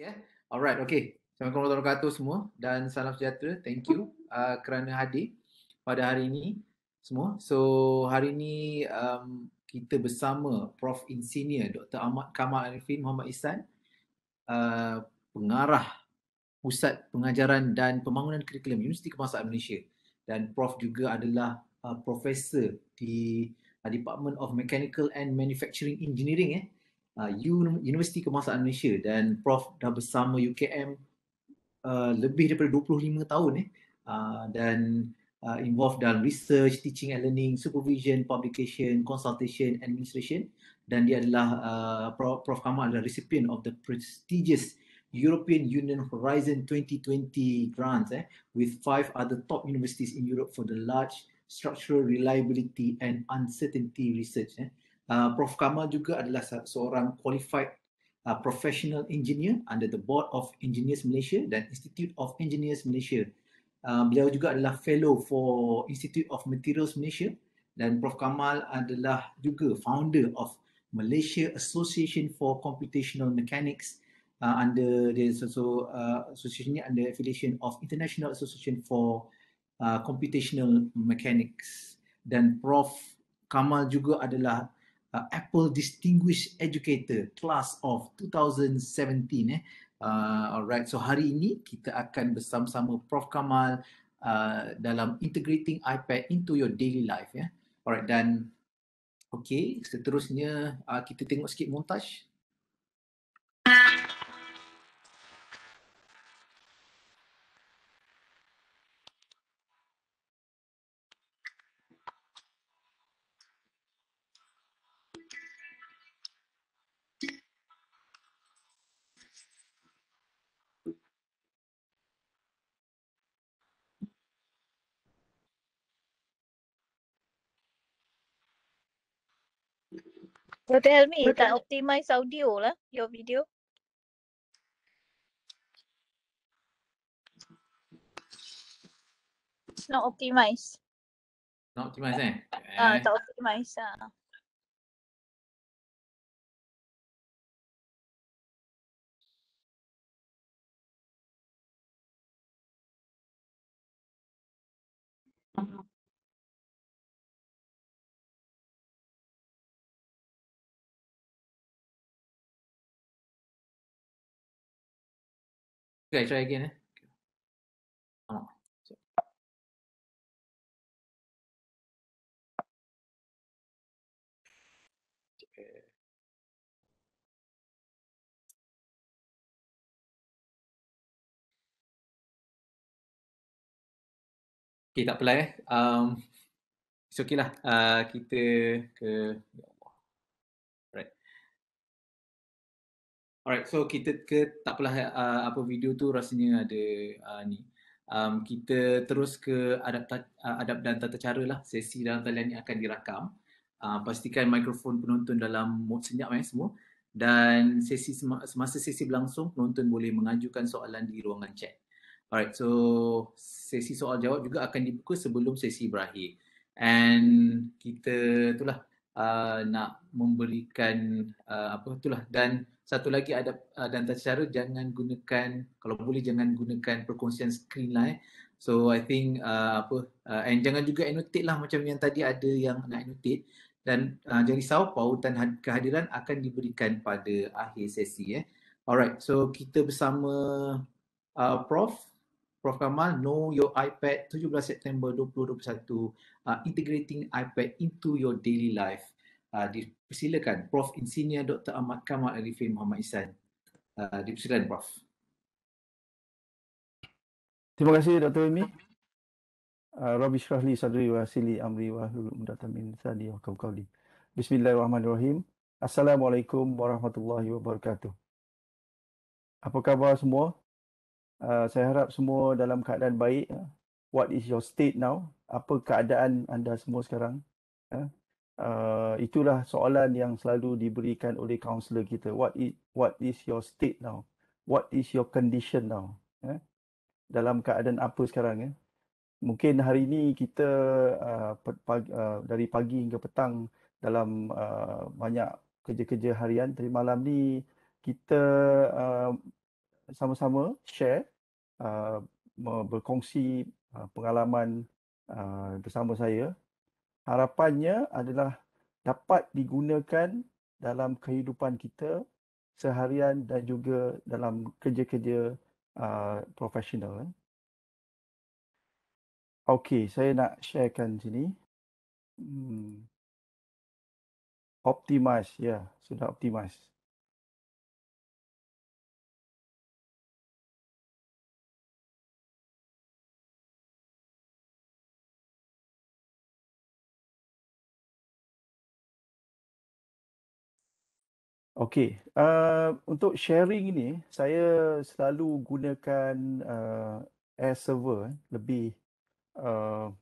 Yeah. Alright, okay. Assalamualaikum warahmatullahi wabarakatuh semua dan salam sejahtera. Thank you uh, kerana hadir pada hari ini semua. So, hari ini um, kita bersama Prof. Insinyur Dr. Ahmad Kamal Arifin Muhammad Isan, uh, pengarah Pusat Pengajaran dan Pembangunan Kurikulum Universiti Kebangsaan Malaysia dan Prof juga adalah uh, profesor di uh, Department of Mechanical and Manufacturing Engineering eh uh, Universiti Kemasaan Malaysia dan Prof dah bersama UKM uh, lebih daripada 25 tahun eh uh, dan uh, involved dalam research, teaching and learning, supervision, publication, consultation, administration dan dia adalah uh, Prof Kamal adalah recipient of the prestigious European Union Horizon 2020 grant eh with five other top universities in Europe for the large structural reliability and uncertainty research eh Uh, Prof Kamal juga adalah seorang qualified uh, professional engineer under the Board of Engineers Malaysia dan Institute of Engineers Malaysia. Uh, beliau juga adalah fellow for Institute of Materials Malaysia dan Prof Kamal adalah juga founder of Malaysia Association for Computational Mechanics uh, under the so, so uh, association under affiliation of International Association for uh, Computational Mechanics dan Prof Kamal juga adalah uh, Apple Distinguished Educator Class of 2017 eh. Uh, alright, so hari ini kita akan bersama-sama Prof Kamal uh, dalam integrating iPad into your daily life ya. Yeah. Alright dan okay, seterusnya uh, kita tengok sikit montage. So tell me, you can optimize audio lah, your video. It's not optimized. Not optimized eh? Ah, uh, tak optimized ah. Uh. Thank you. Okay, try again. Eh? Ah. Okay, tak apalah eh. Um, it's okay lah. Uh, kita ke... Ya Alright, so kita ke tak pula uh, eh, ah, apa video tu rasanya ada uh, ni. Um, kita terus ke adapta, uh, ah, adapt dan tata cara lah sesi dalam talian ni akan dirakam. Uh, pastikan mikrofon penonton dalam mode senyap eh semua. Dan sesi semasa sesi berlangsung, penonton boleh mengajukan soalan di ruangan chat. Alright, so sesi soal jawab juga akan dibuka sebelum sesi berakhir. And kita itulah uh, nak memberikan uh, apa itulah dan satu lagi ada uh, dan tata jangan gunakan kalau boleh jangan gunakan perkongsian screen lah eh. So I think uh, apa uh, and jangan juga annotate lah macam yang tadi ada yang nak annotate dan uh, jangan risau pautan kehadiran akan diberikan pada akhir sesi eh. Alright, so kita bersama uh, Prof Prof Kamal know your iPad 17 September 2021 uh, integrating iPad into your daily life. Uh, di Persilakan Prof. Insinyur Dr. Ahmad Kamal Arifin Muhammad Isan. Uh, ah, dipersilakan Prof. Terima kasih Dr. Imi. Uh, ah, Rabbi Syrahli Sadri wa Sili Amri wa Hulu Mudata Min Sadi wa Kaukali. Bismillahirrahmanirrahim. Assalamualaikum warahmatullahi wabarakatuh. Apa khabar semua? Uh, saya harap semua dalam keadaan baik. What is your state now? Apa keadaan anda semua sekarang? Uh, Uh, itulah soalan yang selalu diberikan oleh kaunselor kita. What is, what is your state now? What is your condition now? Eh? Dalam keadaan apa sekarang? Eh? Mungkin hari ini kita uh, pagi, uh, dari pagi hingga petang dalam uh, banyak kerja-kerja harian. Tapi malam ni kita uh, sama-sama share, uh, berkongsi uh, pengalaman uh, bersama saya harapannya adalah dapat digunakan dalam kehidupan kita seharian dan juga dalam kerja-kerja uh, profesional. Eh. Okey, saya nak sharekan sini. Hmm. Optimize, ya. Yeah, sudah optimize. Okey, uh, untuk sharing ini saya selalu gunakan uh, air server eh, lebih uh,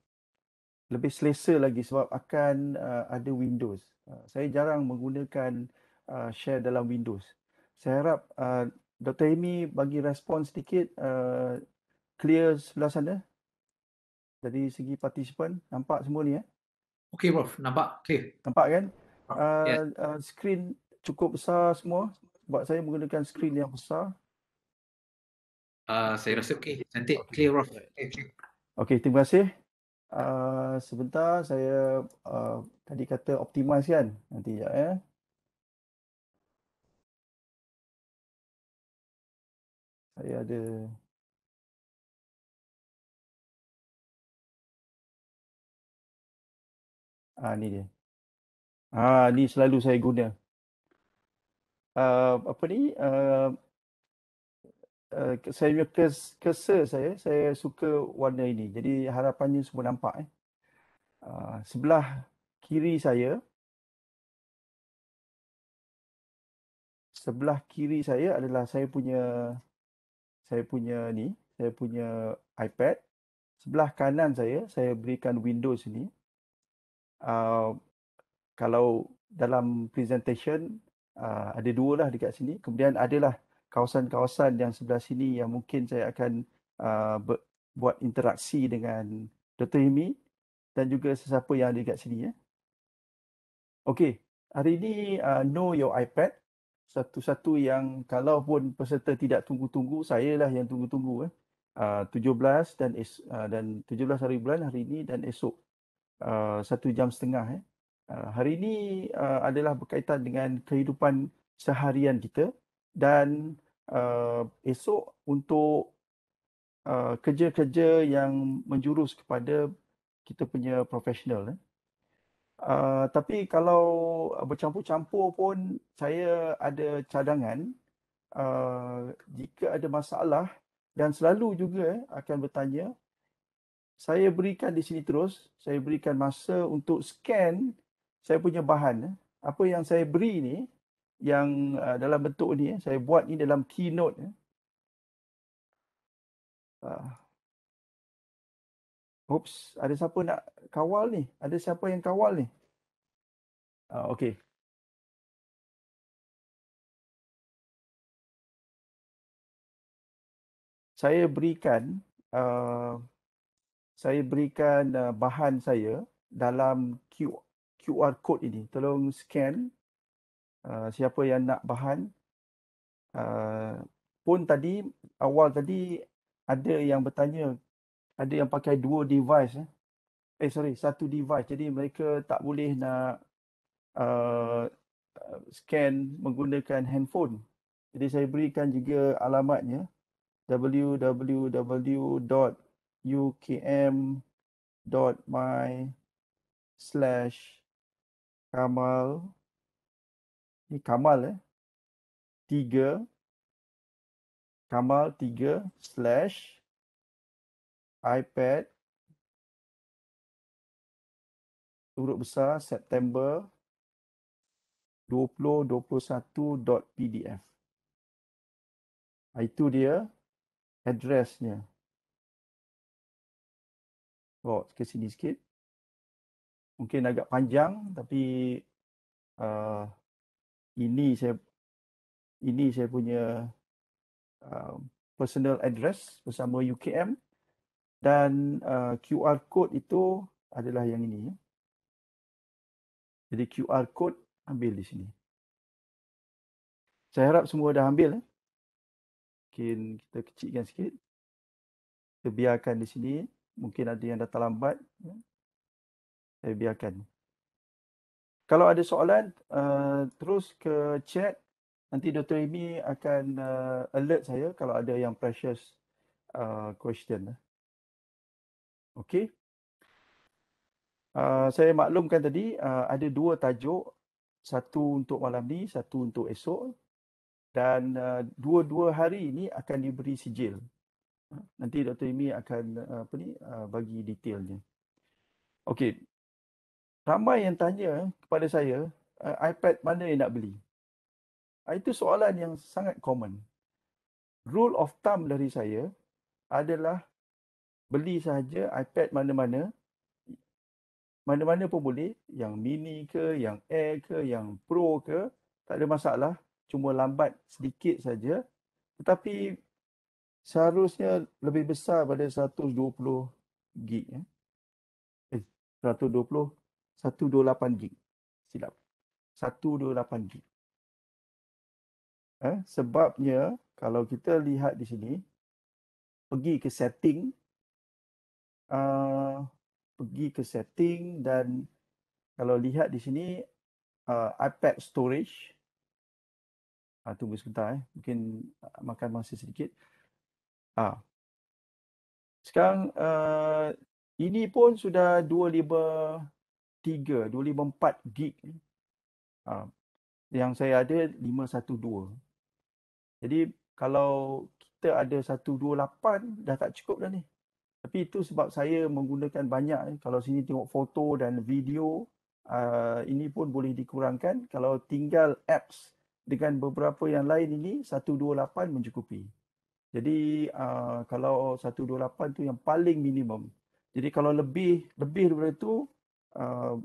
lebih selesa lagi sebab akan uh, ada Windows. Uh, saya jarang menggunakan uh, share dalam Windows. Saya harap uh, Dr. Amy bagi respon sedikit uh, clear sebelah sana dari segi participant. Nampak semua ni ya? Eh? Okey Prof, nampak clear. Nampak kan? Uh, yes. uh, uh screen cukup besar semua sebab saya menggunakan skrin yang besar. Uh, saya rasa okey. Cantik. Okay. Clear off. Okey, okay, terima kasih. Uh, sebentar saya uh, tadi kata optimize kan? Nanti ya. Eh. Saya ada Ah ni dia. Ah ni selalu saya guna uh, apa ni uh, uh, saya punya kes, kesa saya saya suka warna ini jadi harapannya semua nampak eh. Uh, sebelah kiri saya sebelah kiri saya adalah saya punya saya punya ni saya punya iPad sebelah kanan saya saya berikan Windows ni uh, kalau dalam presentation Ah, ada dua lah dekat sini. Kemudian adalah kawasan-kawasan yang sebelah sini yang mungkin saya akan uh, buat interaksi dengan Dr. Himi dan juga sesiapa yang ada dekat sini. Ya. Okey, hari ini uh, know your iPad. Satu-satu yang kalau pun peserta tidak tunggu-tunggu, saya lah yang tunggu-tunggu. Eh. Uh, 17 dan es, uh, dan 17 hari bulan hari ini dan esok uh, satu jam setengah eh, Ah, hari ini ah, adalah berkaitan dengan kehidupan seharian kita dan ah, esok untuk kerja-kerja yang menjurus kepada kita punya profesional. Eh. tapi kalau bercampur-campur pun saya ada cadangan jika ada masalah dan selalu juga eh, akan bertanya saya berikan di sini terus saya berikan masa untuk scan saya punya bahan eh, apa yang saya beri ni yang uh, dalam bentuk ni eh, saya buat ni dalam keynote uh. oops ada siapa nak kawal ni ada siapa yang kawal ni uh, okey saya berikan uh, saya berikan uh, bahan saya dalam QR QR code ini. Tolong scan uh, siapa yang nak bahan. Uh, pun tadi, awal tadi ada yang bertanya, ada yang pakai dua device. Eh, eh sorry, satu device. Jadi mereka tak boleh nak uh, scan menggunakan handphone. Jadi saya berikan juga alamatnya www.ukm.my slash Kamal ni Kamal eh tiga Kamal tiga slash iPad huruf besar September 2021.pdf ah, itu dia addressnya. Oh, ke sini sikit mungkin agak panjang tapi uh, ini saya ini saya punya uh, personal address bersama UKM dan uh, QR code itu adalah yang ini. Jadi QR code ambil di sini. Saya harap semua dah ambil. Eh. Mungkin kita kecilkan sikit. Kita biarkan di sini. Mungkin ada yang datang lambat. Ya. Saya eh, biarkan. Kalau ada soalan, uh, terus ke chat. Nanti Dr. Amy akan uh, alert saya kalau ada yang precious uh, question. Okay. Uh, saya maklumkan tadi uh, ada dua tajuk. Satu untuk malam ni, satu untuk esok. Dan uh, dua-dua hari ini akan diberi sijil. Nanti Dr. Amy akan uh, apa ni, uh, bagi detailnya. okay ramai yang tanya eh, kepada saya uh, iPad mana yang nak beli. Ah, itu soalan yang sangat common. Rule of thumb dari saya adalah beli saja iPad mana-mana. Mana-mana pun boleh. Yang mini ke, yang air ke, yang pro ke. Tak ada masalah. Cuma lambat sedikit saja. Tetapi seharusnya lebih besar pada 120 gig. Eh, 120 eh, 128 gig. Silap. 128 gig. Eh, sebabnya kalau kita lihat di sini pergi ke setting uh, pergi ke setting dan kalau lihat di sini uh, iPad storage uh, tunggu sebentar eh. mungkin makan masa sedikit ah sekarang uh, ini pun sudah 3, 254 gig uh, yang saya ada 512. Jadi kalau kita ada 128 dah tak cukup dah ni. Tapi itu sebab saya menggunakan banyak. Kalau sini tengok foto dan video uh, ini pun boleh dikurangkan. Kalau tinggal apps dengan beberapa yang lain ini 128 mencukupi. Jadi uh, kalau 128 tu yang paling minimum. Jadi kalau lebih lebih daripada itu uh,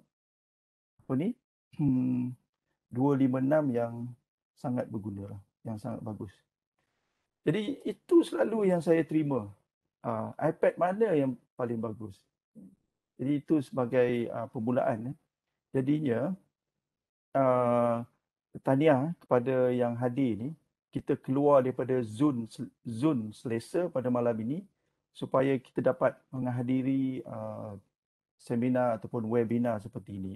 apa ni hmm, 256 yang sangat berguna lah, yang sangat bagus. Jadi itu selalu yang saya terima. Uh, iPad mana yang paling bagus? Jadi itu sebagai uh, permulaan. Eh. Jadinya uh, ah, tanya kepada yang hadir ni, kita keluar daripada zon zon selesa pada malam ini supaya kita dapat menghadiri uh, seminar ataupun webinar seperti ini.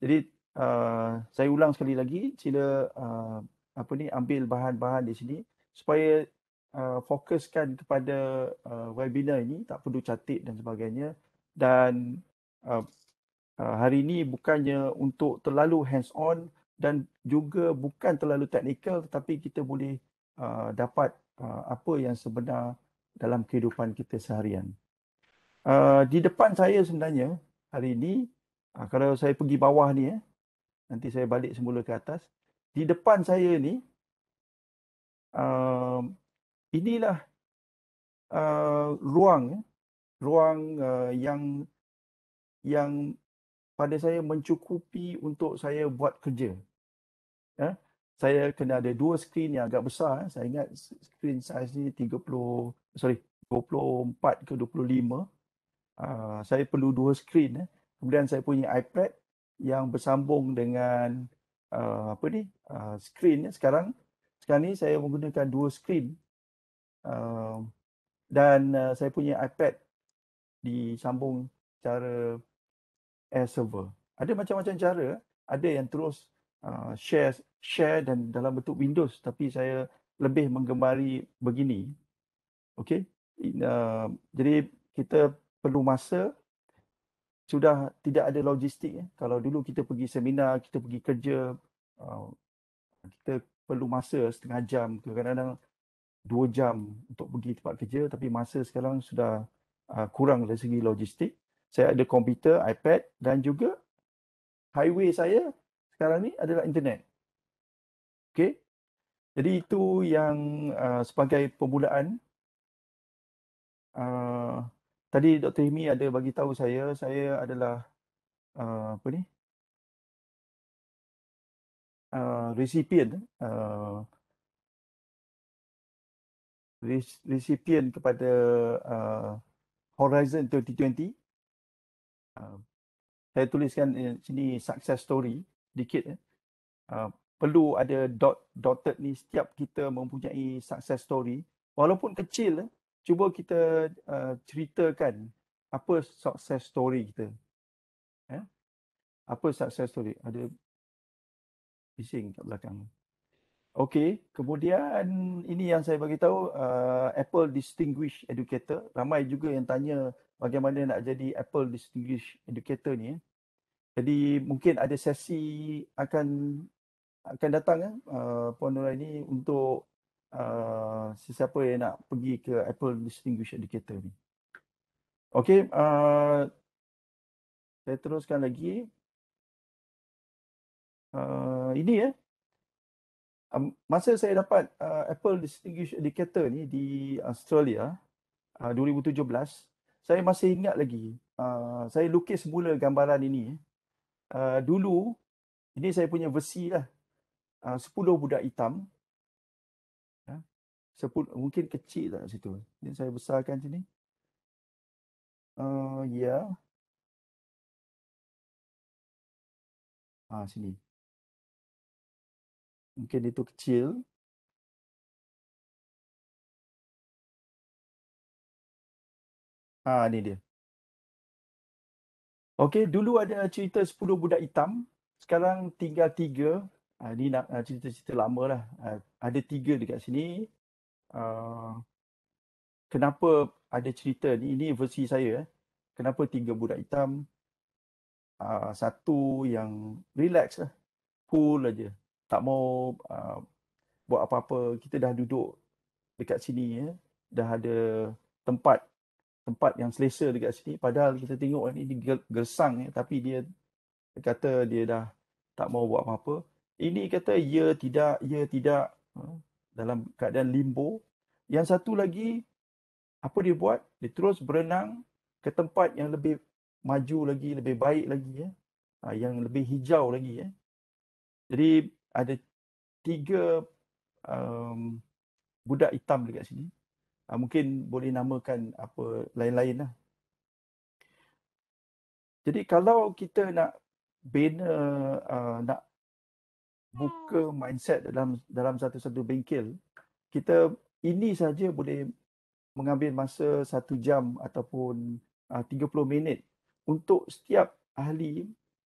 Jadi uh, saya ulang sekali lagi, sila uh, apa ni ambil bahan-bahan di sini supaya uh, fokuskan kepada uh, webinar ini tak perlu catit dan sebagainya dan uh, uh, hari ini bukannya untuk terlalu hands on dan juga bukan terlalu teknikal tetapi kita boleh uh, dapat uh, apa yang sebenar dalam kehidupan kita seharian. Ah, di depan saya sebenarnya hari ini uh, kalau saya pergi bawah ni eh nanti saya balik semula ke atas di depan saya ni uh, inilah uh, ruang eh, ruang uh, yang yang pada saya mencukupi untuk saya buat kerja eh? saya kena ada dua skrin yang agak besar eh? saya ingat skrin saiz ni 30 sorry 24 ke 25 Ah, saya perlu dua skrin eh. kemudian saya punya iPad yang bersambung dengan uh, apa ni uh, ah, skrin eh. sekarang sekarang ni saya menggunakan dua skrin uh, dan uh, saya punya iPad disambung cara air server ada macam-macam cara ada yang terus uh, share share dan dalam bentuk Windows tapi saya lebih menggemari begini okey uh, jadi kita perlu masa sudah tidak ada logistik eh. kalau dulu kita pergi seminar kita pergi kerja uh, kita perlu masa setengah jam kadang-kadang dua jam untuk pergi tempat kerja tapi masa sekarang sudah uh, kurang dari segi logistik saya ada komputer iPad dan juga highway saya sekarang ni adalah internet okey jadi itu yang uh, sebagai permulaan tadi Dr. Hemi ada bagi tahu saya, saya adalah uh, apa ni? Uh, recipient uh, recipient kepada uh, Horizon 2020. Uh, saya tuliskan di sini success story dikit eh. Uh, perlu ada dot dotted ni setiap kita mempunyai success story walaupun kecil eh, cuba kita uh, ceritakan apa success story kita. Eh? Apa success story? Ada bising kat belakang. Okey, kemudian ini yang saya bagi tahu uh, Apple Distinguished Educator. Ramai juga yang tanya bagaimana nak jadi Apple Distinguished Educator ni. Eh? Jadi mungkin ada sesi akan akan datang ya eh? uh, Puan Nurai untuk Uh, sesiapa yang nak pergi ke Apple Distinguished Educator ni. Okay, uh, saya teruskan lagi. Uh, ini ya. Eh. Um, masa saya dapat uh, Apple Distinguished Educator ni di Australia uh, 2017, saya masih ingat lagi. Uh, saya lukis mula gambaran ini. Uh, dulu, ini saya punya versi lah. Uh, 10 budak hitam sepul- mungkin kecil tak kat situ. Ini saya besarkan sini. Uh, ya. Ah sini. Mungkin itu kecil. Ah ni dia. Okey, dulu ada cerita 10 budak hitam. Sekarang tinggal tiga. Ini ah, nak ah, cerita-cerita lama lah. Ah, ada tiga dekat sini. Ah, kenapa ada cerita ni ini versi saya eh kenapa tiga budak hitam uh, satu yang relax lah cool aja tak mau uh, buat apa-apa kita dah duduk dekat sini ya eh? dah ada tempat tempat yang selesa dekat sini padahal kita tengok ni dia gersang ya eh? tapi dia kata dia dah tak mau buat apa-apa ini kata ya tidak ya tidak hmm dalam keadaan limbo. Yang satu lagi, apa dia buat? Dia terus berenang ke tempat yang lebih maju lagi, lebih baik lagi. Ya. Ha, yang lebih hijau lagi. Ya. Jadi ada tiga um, budak hitam dekat sini. Ha, mungkin boleh namakan apa lain-lain lah. Jadi kalau kita nak bina, uh, nak buka hmm. mindset dalam dalam satu-satu bengkel kita ini saja boleh mengambil masa satu jam ataupun ah, uh, 30 minit untuk setiap ahli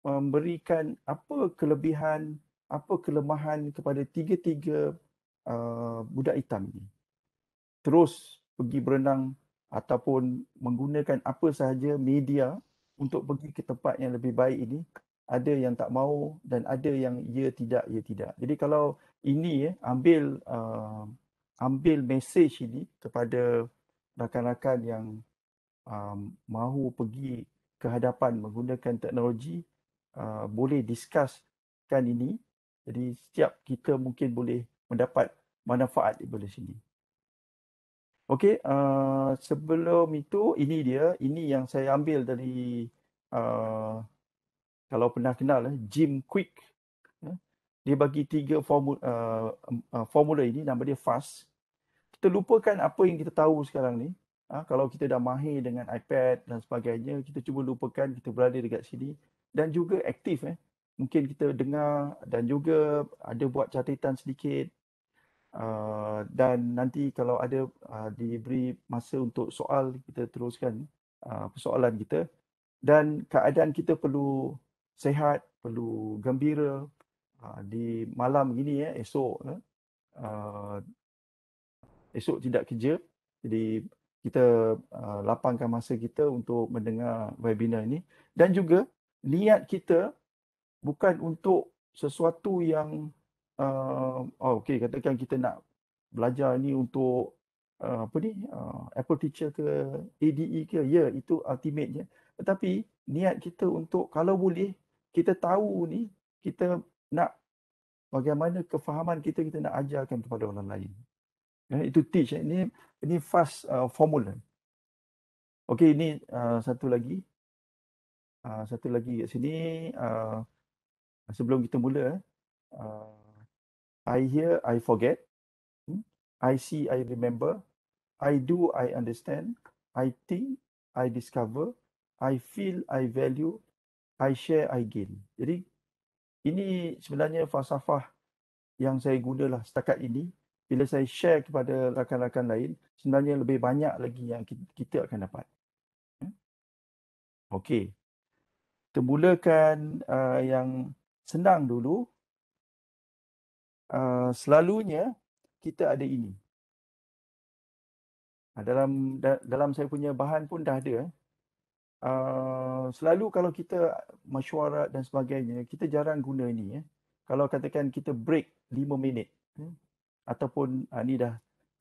memberikan apa kelebihan apa kelemahan kepada tiga-tiga uh, budak hitam ini terus pergi berenang ataupun menggunakan apa sahaja media untuk pergi ke tempat yang lebih baik ini ada yang tak mau dan ada yang ya tidak ya tidak. Jadi kalau ini eh, ambil uh, ambil message ini kepada rakan-rakan yang um, mahu pergi ke hadapan menggunakan teknologi uh, boleh discusskan ini. Jadi setiap kita mungkin boleh mendapat manfaat daripada sini. Okey, uh, sebelum itu ini dia, ini yang saya ambil dari uh, kalau pernah kenal eh, Jim Quick ya, dia bagi tiga formula uh, uh, formula ini nama dia fast kita lupakan apa yang kita tahu sekarang ni ha, kalau kita dah mahir dengan iPad dan sebagainya kita cuba lupakan kita berada dekat sini dan juga aktif eh mungkin kita dengar dan juga ada buat catatan sedikit uh, dan nanti kalau ada uh, diberi masa untuk soal kita teruskan uh, persoalan kita dan keadaan kita perlu sehat, perlu gembira ah, di malam ini ya eh, esok eh, ah, esok tidak kerja jadi kita ah, lapangkan masa kita untuk mendengar webinar ini dan juga niat kita bukan untuk sesuatu yang oh, okey katakan kita nak belajar ini untuk apa ni Apple teacher ke ADE ke ya itu ultimate je tetapi niat kita untuk kalau boleh kita tahu ni kita nak bagaimana kefahaman kita kita nak ajarkan kepada orang lain ya, itu teach ini ini fast uh, formula okey ini uh, satu lagi uh, satu lagi kat sini uh, sebelum kita mula eh, uh, i hear i forget hmm? i see i remember i do i understand i think i discover i feel i value I share, I gain. Jadi, ini sebenarnya falsafah yang saya gunalah setakat ini. Bila saya share kepada rakan-rakan lain, sebenarnya lebih banyak lagi yang kita akan dapat. Ya. Okey. Termulakan uh, yang senang dulu. Uh, selalunya, kita ada ini. Dalam dalam saya punya bahan pun dah ada. Eh uh, selalu kalau kita mesyuarat dan sebagainya, kita jarang guna ini. Eh. Ya. Kalau katakan kita break 5 minit, eh, ataupun uh, ah, ini dah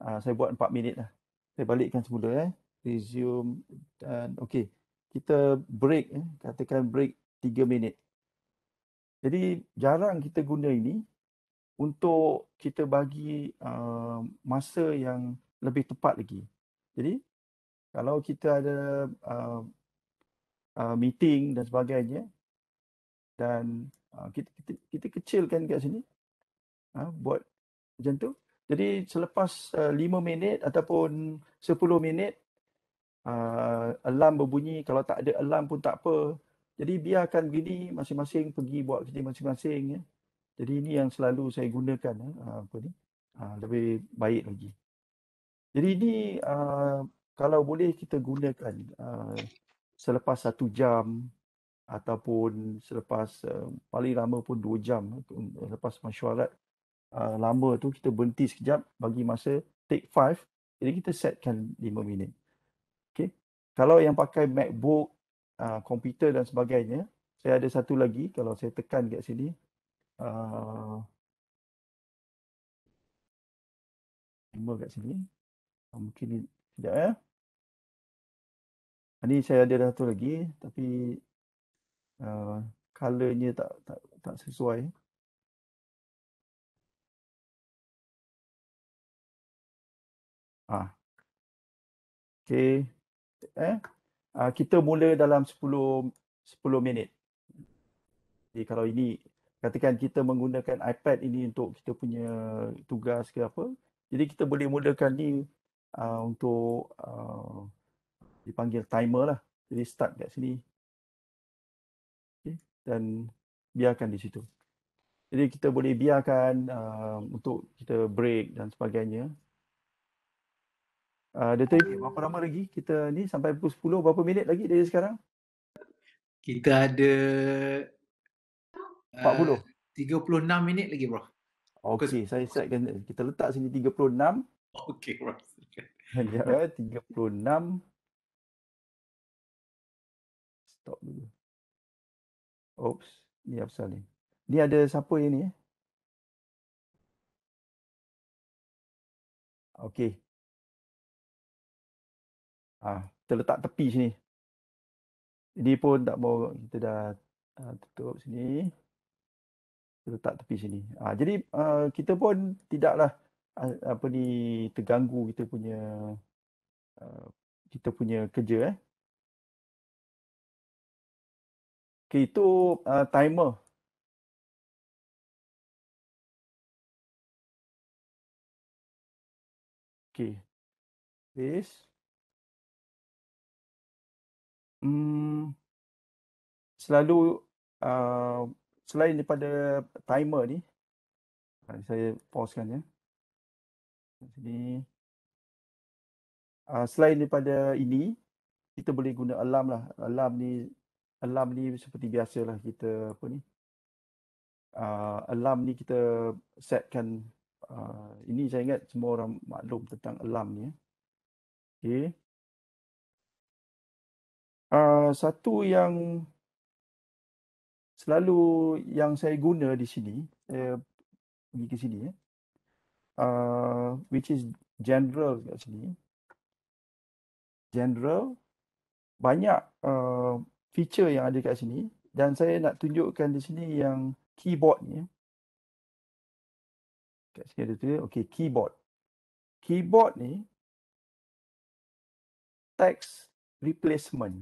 uh, saya buat 4 minit lah. Saya balikkan semula. Eh. Resume dan okey. Kita break, eh, katakan break 3 minit. Jadi jarang kita guna ini untuk kita bagi uh, masa yang lebih tepat lagi. Jadi kalau kita ada uh, uh, meeting dan sebagainya dan uh, kita, kita kita kecilkan kat sini uh, buat macam tu jadi selepas uh, minit ataupun sepuluh minit uh, alarm berbunyi kalau tak ada alarm pun tak apa jadi biarkan begini masing-masing pergi buat kerja masing-masing ya jadi ini yang selalu saya gunakan ya. uh, apa ni uh, lebih baik lagi jadi ini uh, kalau boleh kita gunakan uh, selepas satu jam ataupun selepas uh, paling lama pun dua jam selepas eh, mesyuarat uh, eh, lama tu kita berhenti sekejap bagi masa take five jadi kita setkan lima minit okay. kalau yang pakai macbook uh, komputer dan sebagainya saya ada satu lagi kalau saya tekan kat sini uh, lima kat sini ah, mungkin ini, sekejap ya eh. Ini saya ada satu lagi tapi uh, colornya tak tak tak sesuai. Ah. Okey. Eh? Uh, kita mula dalam 10 10 minit. Jadi kalau ini katakan kita menggunakan iPad ini untuk kita punya tugas ke apa. Jadi kita boleh mulakan ni uh, untuk uh, dipanggil timer lah. Jadi start kat sini. Okay. Dan biarkan di situ. Jadi kita boleh biarkan uh, untuk kita break dan sebagainya. Uh, Dr. Ibi, berapa lama lagi kita ni sampai pukul 10? Berapa minit lagi dari sekarang? Kita ada uh, 40. 36 minit lagi bro. Okey, saya setkan. Kita letak sini 36. Okey bro. ya, 36 stop dulu. Oops, ni apa ni? Ni ada siapa ini? Eh? Okey. Ah, terletak tepi sini. Ini pun tak mau kita dah uh, tutup sini. Terletak tepi sini. Ah, jadi uh, kita pun tidaklah uh, apa ni terganggu kita punya uh, kita punya kerja eh. Okay, itu uh, timer. Okay. This. Hmm. Selalu uh, selain daripada timer ni, uh, saya pausekan ya. Sini. Uh, selain daripada ini, kita boleh guna alarm lah. Alarm ni alam ni seperti biasalah kita apa ni uh, alam ni kita setkan uh, ini saya ingat semua orang maklum tentang alam ni eh. okey uh, satu yang selalu yang saya guna di sini saya pergi ke sini ya uh, which is general kat sini general banyak uh, feature yang ada kat sini dan saya nak tunjukkan di sini yang keyboard ni. Kat sini ada tulis, ya. okay, keyboard. Keyboard ni, text replacement.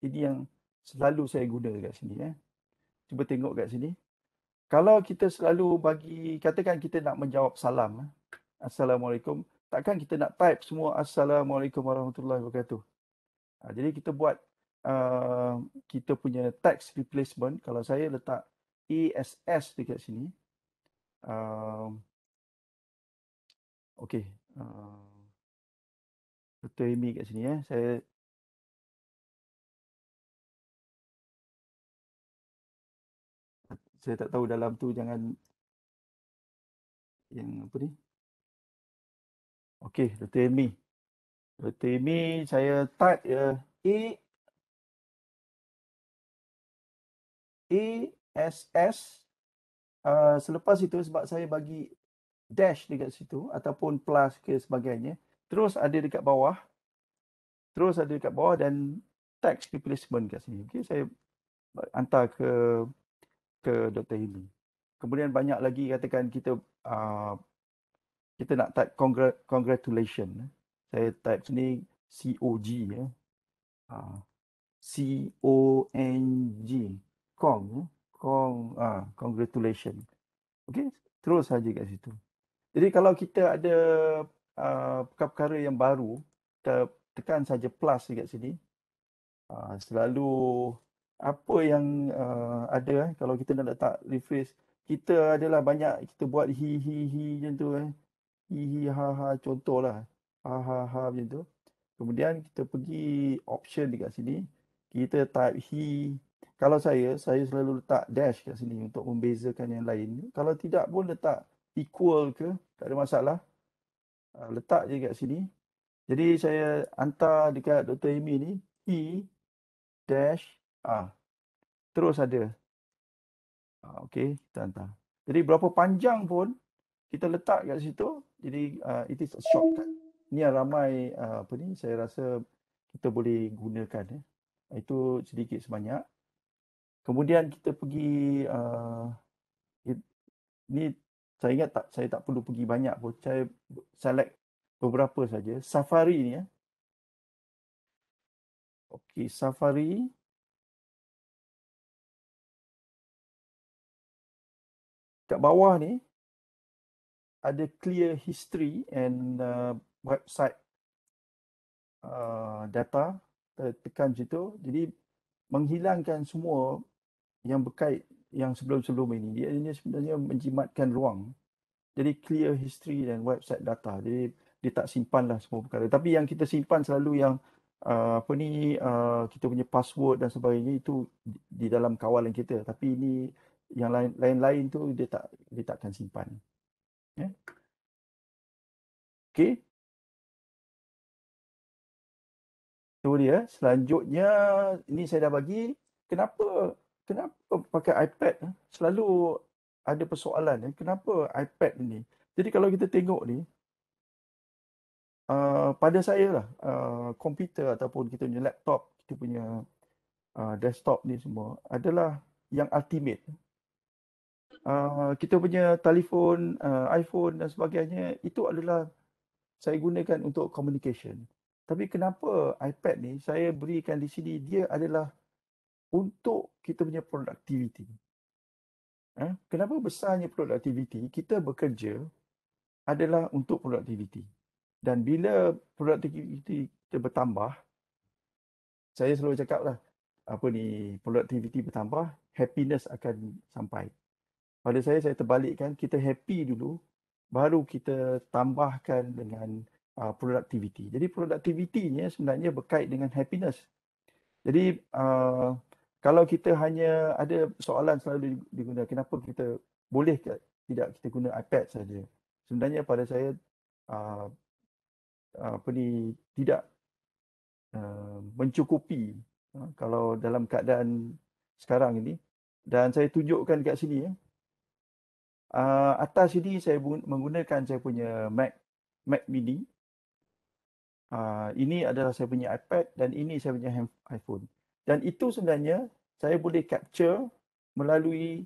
Ini yang selalu saya guna kat sini. Eh. Cuba tengok kat sini. Kalau kita selalu bagi, katakan kita nak menjawab salam. Ya. Assalamualaikum. Takkan kita nak type semua Assalamualaikum warahmatullahi wabarakatuh. Ha, jadi kita buat uh, kita punya text replacement kalau saya letak ass dekat sini uh, okey uh, Dr. Amy kat sini eh saya saya tak tahu dalam tu jangan yang apa ni okey Dr. Amy Dr. Amy saya type uh, A E S uh, selepas itu sebab saya bagi dash dekat situ ataupun plus ke sebagainya terus ada dekat bawah terus ada dekat bawah dan text replacement kat sini okey saya hantar ke ke Dr. Hilmi kemudian banyak lagi katakan kita uh, kita nak type congr- congratulation saya type sini C O G ya uh, C O N G Kong, eh. Kong, ah, congratulation. Okay, terus saja kat situ. Jadi kalau kita ada uh, perkara-perkara yang baru, kita tekan saja plus dekat sini. Uh, selalu apa yang uh, ada eh, kalau kita nak letak refresh, kita adalah banyak kita buat hi hi hi macam tu eh. Hi hi ha ha contohlah. Ha ha ha macam tu. Kemudian kita pergi option dekat sini. Kita type hi kalau saya, saya selalu letak dash kat sini untuk membezakan yang lain. Kalau tidak pun letak equal ke, tak ada masalah. Ha, letak je kat sini. Jadi saya hantar dekat Dr. Amy ni, E dash A. Terus ada. Ha, okey, kita hantar. Jadi berapa panjang pun, kita letak kat situ. Jadi uh, it is a shortcut. Ni yang ramai, uh, apa ni, saya rasa kita boleh gunakan. Eh. Itu sedikit sebanyak. Kemudian kita pergi uh, eh, ini saya ingat tak saya tak perlu pergi banyak pun saya select beberapa saja safari ni ya. Okey safari kat bawah ni ada clear history and uh, website uh, data tekan situ jadi menghilangkan semua yang berkait yang sebelum-sebelum ini dia ini sebenarnya menjimatkan ruang jadi clear history dan website data jadi dia tak simpan lah semua perkara tapi yang kita simpan selalu yang uh, apa ni uh, kita punya password dan sebagainya itu di dalam kawalan kita tapi ini yang lain-lain tu dia tak dia takkan simpan ya okay. okay. dia selanjutnya ini saya dah bagi kenapa kenapa oh, pakai iPad eh, selalu ada persoalan ni eh, kenapa iPad ni jadi kalau kita tengok ni uh, pada saya lah uh, komputer ataupun kita punya laptop kita punya uh, desktop ni semua adalah yang ultimate uh, kita punya telefon uh, iPhone dan sebagainya itu adalah saya gunakan untuk communication tapi kenapa iPad ni saya berikan di sini dia adalah untuk kita punya productivity. Eh, kenapa besarnya productivity? Kita bekerja adalah untuk productivity. Dan bila productivity kita bertambah, saya selalu cakap lah, apa ni, productivity bertambah, happiness akan sampai. Pada saya, saya terbalikkan, kita happy dulu, baru kita tambahkan dengan uh, productivity. Jadi productivity sebenarnya berkait dengan happiness. Jadi, uh, kalau kita hanya ada soalan selalu digunakan kenapa kita boleh ke, tidak kita guna iPad saja sebenarnya pada saya uh, apa ni tidak uh, mencukupi uh, kalau dalam keadaan sekarang ini dan saya tunjukkan dekat sini ya uh, atas sini saya menggunakan saya punya Mac Mac mini uh, ini adalah saya punya iPad dan ini saya punya iPhone dan itu sebenarnya saya boleh capture melalui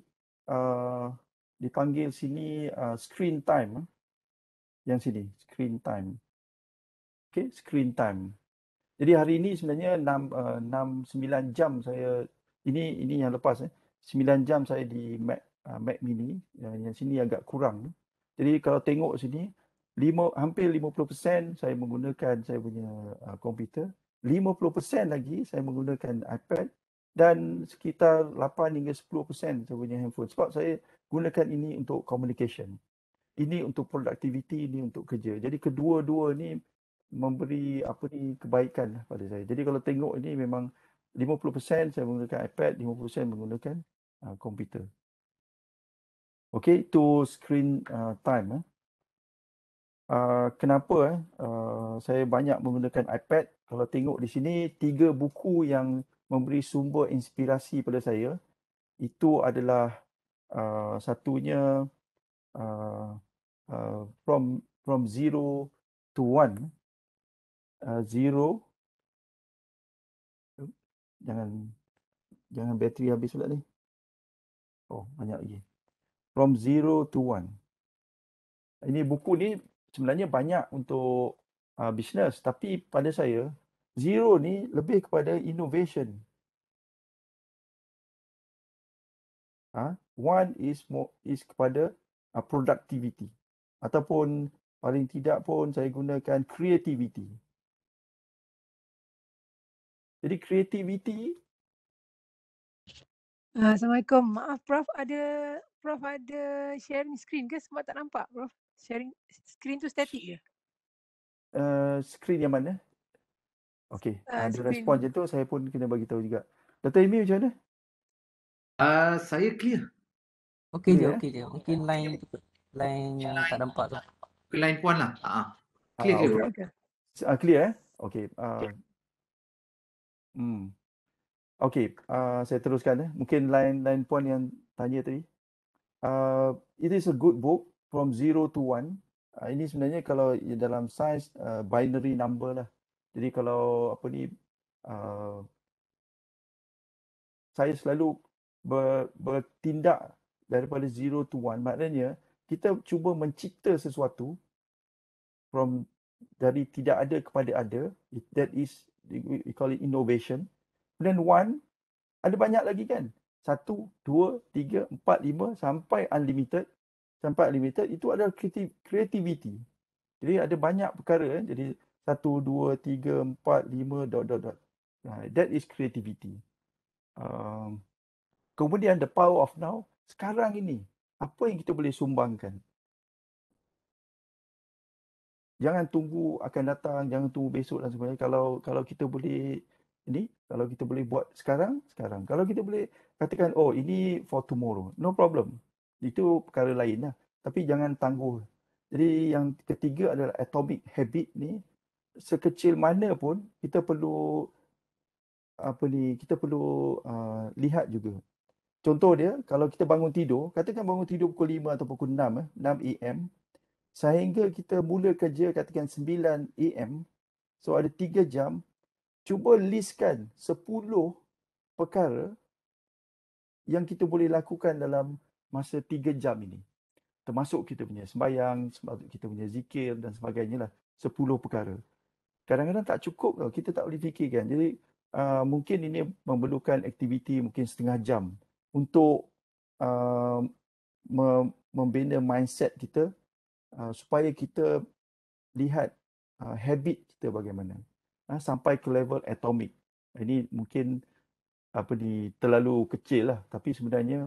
uh, dipanggil sini uh, screen time. Eh. Yang sini, screen time. Okay, screen time. Jadi hari ini sebenarnya 6, 9 uh, jam saya, ini ini yang lepas, eh. 9 jam saya di Mac, uh, Mac Mini, yang, yang sini agak kurang. Jadi kalau tengok sini, 5, hampir 50% saya menggunakan saya punya uh, komputer. 50% lagi saya menggunakan iPad dan sekitar 8 hingga 10% saya punya handphone sebab saya gunakan ini untuk communication. Ini untuk productivity, ini untuk kerja. Jadi kedua-dua ni memberi apa ni kebaikan pada saya. Jadi kalau tengok ini memang 50% saya menggunakan iPad, 50% menggunakan uh, komputer. Okay, itu screen uh, time. Eh. Uh, kenapa eh? uh, saya banyak menggunakan iPad? Kalau tengok di sini, tiga buku yang memberi sumber inspirasi pada saya itu adalah uh, satunya uh, uh, from from zero to one uh, zero jangan jangan bateri habis pula ni oh banyak lagi from zero to one ini buku ni sebenarnya banyak untuk uh, ah, bisnes tapi pada saya zero ni lebih kepada innovation ah huh? one is more, is kepada uh, productivity ataupun paling tidak pun saya gunakan creativity jadi creativity ah, Assalamualaikum. Maaf Prof, ada Prof ada sharing screen ke sebab tak nampak Prof? sharing screen tu static ya? Uh, screen yang mana? Okay. Uh, ada respon je tu saya pun kena bagi tahu juga. Dr. Amy macam mana? Uh, saya clear. Okay je, yeah. okay je. Mungkin okay, line, line yang tak nampak tu. Okay, line puan lah. Uh, clear je. Uh, okay. okay. uh, clear eh? Okay. Uh, okay. Hmm. Okey. uh, saya teruskan. Eh. Mungkin lain, lain puan yang tanya tadi. Uh, it is a good book from 0 to 1 uh, ah, ini sebenarnya kalau dalam size uh, binary number lah jadi kalau apa ni uh, saya selalu ber, bertindak daripada 0 to 1 maknanya kita cuba mencipta sesuatu from dari tidak ada kepada ada it, that is we call it innovation then one ada banyak lagi kan satu dua tiga empat lima sampai unlimited tempat limited itu adalah creativity. Jadi ada banyak perkara eh. jadi 1 2 3 4 5 dot dot dot. Ha, that is creativity. Um, kemudian the power of now sekarang ini apa yang kita boleh sumbangkan? Jangan tunggu akan datang, jangan tunggu besok dan sebagainya. Kalau kalau kita boleh ini, kalau kita boleh buat sekarang, sekarang. Kalau kita boleh katakan oh ini for tomorrow. No problem itu perkara lain lah. Tapi jangan tangguh. Jadi yang ketiga adalah atomic habit ni sekecil mana pun kita perlu apa ni kita perlu uh, lihat juga. Contoh dia kalau kita bangun tidur, katakan bangun tidur pukul 5 atau pukul 6 eh, 6 AM sehingga kita mula kerja katakan 9 AM. So ada 3 jam. Cuba listkan 10 perkara yang kita boleh lakukan dalam masa tiga jam ini. Termasuk kita punya sembayang, kita punya zikir dan sebagainya lah. sepuluh perkara. Kadang-kadang tak cukup tau. Kita tak boleh fikirkan. Jadi uh, mungkin ini memerlukan aktiviti mungkin setengah jam untuk uh, mem- membina mindset kita uh, supaya kita lihat uh, habit kita bagaimana. Uh, sampai ke level atomik. Ini mungkin apa ni terlalu kecil lah tapi sebenarnya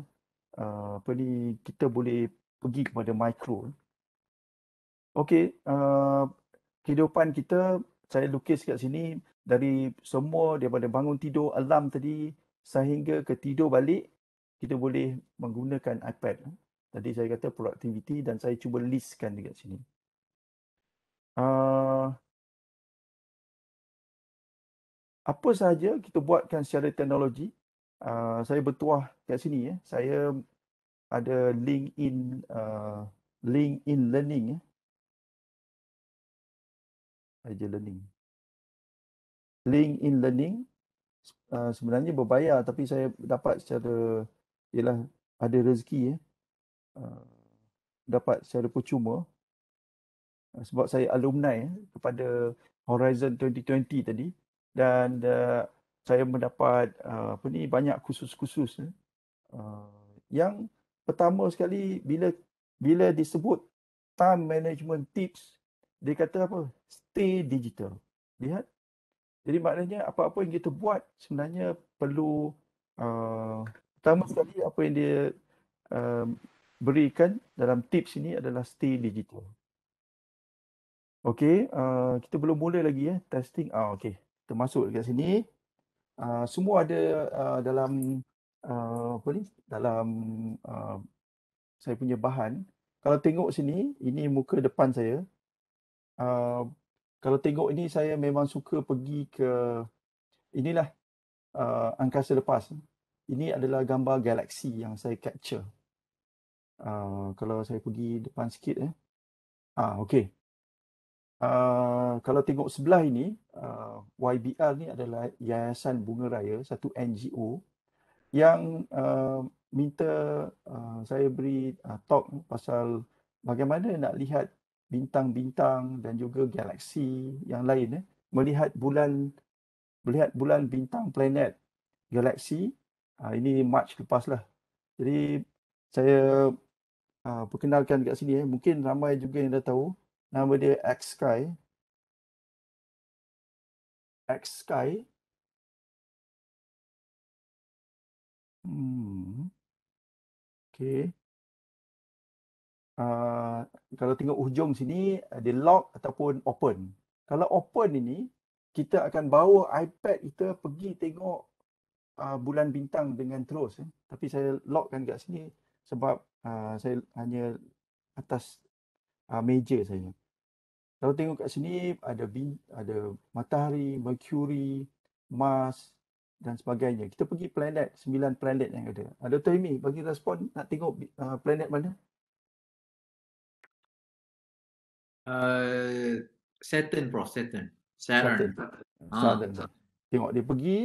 Uh, apa ni kita boleh pergi kepada mikro. Okey, uh, kehidupan kita saya lukis kat sini dari semua daripada bangun tidur alam tadi sehingga ke tidur balik kita boleh menggunakan iPad. Tadi saya kata productivity dan saya cuba listkan dekat sini. Uh, apa sahaja kita buatkan secara teknologi, uh, saya bertuah kat sini ya. Saya ada link in uh, ah, link in learning ya. Eh. Aja learning. Link in learning uh, sebenarnya berbayar tapi saya dapat secara ialah ada rezeki ya. Uh, dapat secara percuma sebab saya alumni kepada Horizon 2020 tadi dan saya mendapat uh, apa ni banyak khusus-khusus eh. uh, yang pertama sekali bila bila disebut time management tips dia kata apa stay digital lihat jadi maknanya apa-apa yang kita buat sebenarnya perlu uh, pertama sekali apa yang dia uh, berikan dalam tips ini adalah stay digital Okey, uh, kita belum mula lagi ya eh. testing. Ah okey. Termasuk dekat sini. Ah, semua ada uh, dalam uh, apa ni dalam uh, saya punya bahan kalau tengok sini ini muka depan saya uh, kalau tengok ini saya memang suka pergi ke inilah uh, angkasa lepas ini adalah gambar galaksi yang saya capture uh, kalau saya pergi depan sikit eh ah okey Ah, kalau tengok sebelah ini, uh, ah, YBR ni adalah Yayasan Bunga Raya, satu NGO yang uh, minta uh, saya beri uh, talk pasal bagaimana nak lihat bintang-bintang dan juga galaksi yang lain eh, melihat bulan melihat bulan bintang planet galaksi uh, ini March lepas lah jadi saya uh, perkenalkan kat sini eh. mungkin ramai juga yang dah tahu nama dia X Sky. X Sky. Hmm. Okay. Uh, ah, kalau tengok ujung sini, ada lock ataupun open. Kalau open ini, kita akan bawa iPad kita pergi tengok uh, bulan bintang dengan terus. Eh. Tapi saya lockkan kat sini sebab uh, saya hanya atas uh, meja saya. Kalau tengok kat sini ada bin, ada matahari, Mercury, Mars dan sebagainya. Kita pergi planet, sembilan planet yang ada. Ada uh, Dr. Amy, bagi respon nak tengok uh, planet mana? Uh, Saturn, Prof. Saturn. Saturn. Saturn. Ah. Tengok dia pergi.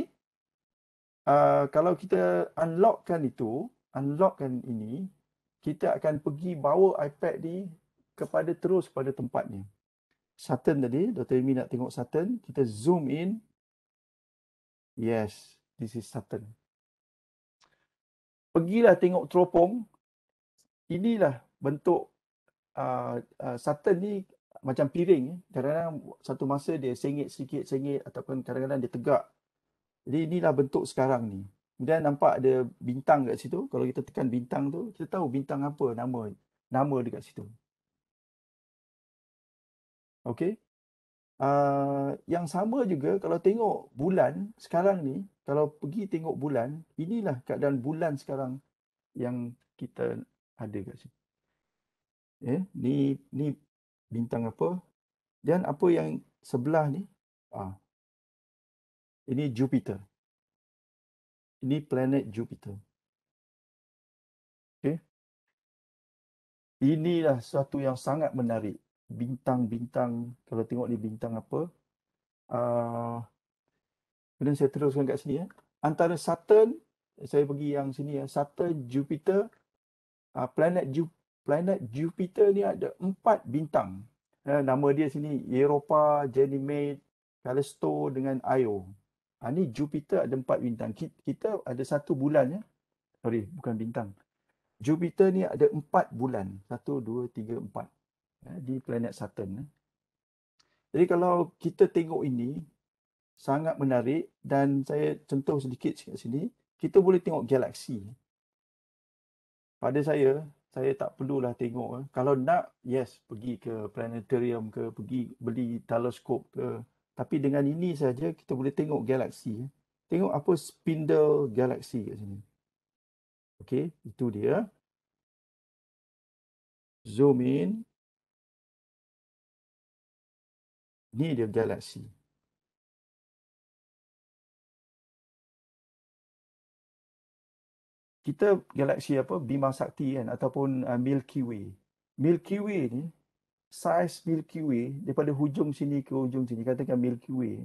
Uh, kalau kita unlockkan itu, unlockkan ini, kita akan pergi bawa iPad ni kepada terus kepada tempatnya. Saturn tadi, Dr. Amy nak tengok Saturn. Kita zoom in. Yes, this is Saturn. Pergilah tengok teropong. Inilah bentuk uh, uh, Saturn ni macam piring. Eh. Kadang-kadang satu masa dia sengit sikit, sengit ataupun kadang-kadang dia tegak. Jadi inilah bentuk sekarang ni. Kemudian nampak ada bintang kat situ. Kalau kita tekan bintang tu, kita tahu bintang apa nama nama dekat situ. Okey. Uh, ah, yang sama juga kalau tengok bulan sekarang ni, kalau pergi tengok bulan, inilah keadaan bulan sekarang yang kita ada kat sini. Eh, ya, ni ni bintang apa? Dan apa yang sebelah ni? Ah. Ini Jupiter. Ini planet Jupiter. Okey. Inilah satu yang sangat menarik bintang-bintang kalau tengok ni bintang apa uh, kemudian saya teruskan kat sini ya antara Saturn saya pergi yang sini ya Saturn Jupiter uh, planet Ju planet Jupiter ni ada empat bintang uh, nama dia sini Europa Ganymede Callisto dengan Io ha, ni Jupiter ada empat bintang kita ada satu bulan ya sorry bukan bintang Jupiter ni ada empat bulan satu dua tiga empat Eh, di planet Saturn. Eh. Jadi kalau kita tengok ini sangat menarik dan saya contoh sedikit kat sini, kita boleh tengok galaksi. Pada saya, saya tak perlulah tengok. Eh. Kalau nak, yes, pergi ke planetarium ke, pergi beli teleskop ke. Tapi dengan ini saja kita boleh tengok galaksi. Tengok apa spindle galaksi kat sini. Okey, itu dia. Zoom in. Need dia galaksi Kita galaksi apa? Bima Sakti kan? Ataupun uh, Milky Way. Milky Way ni, saiz Milky Way daripada hujung sini ke hujung sini, katakan Milky Way,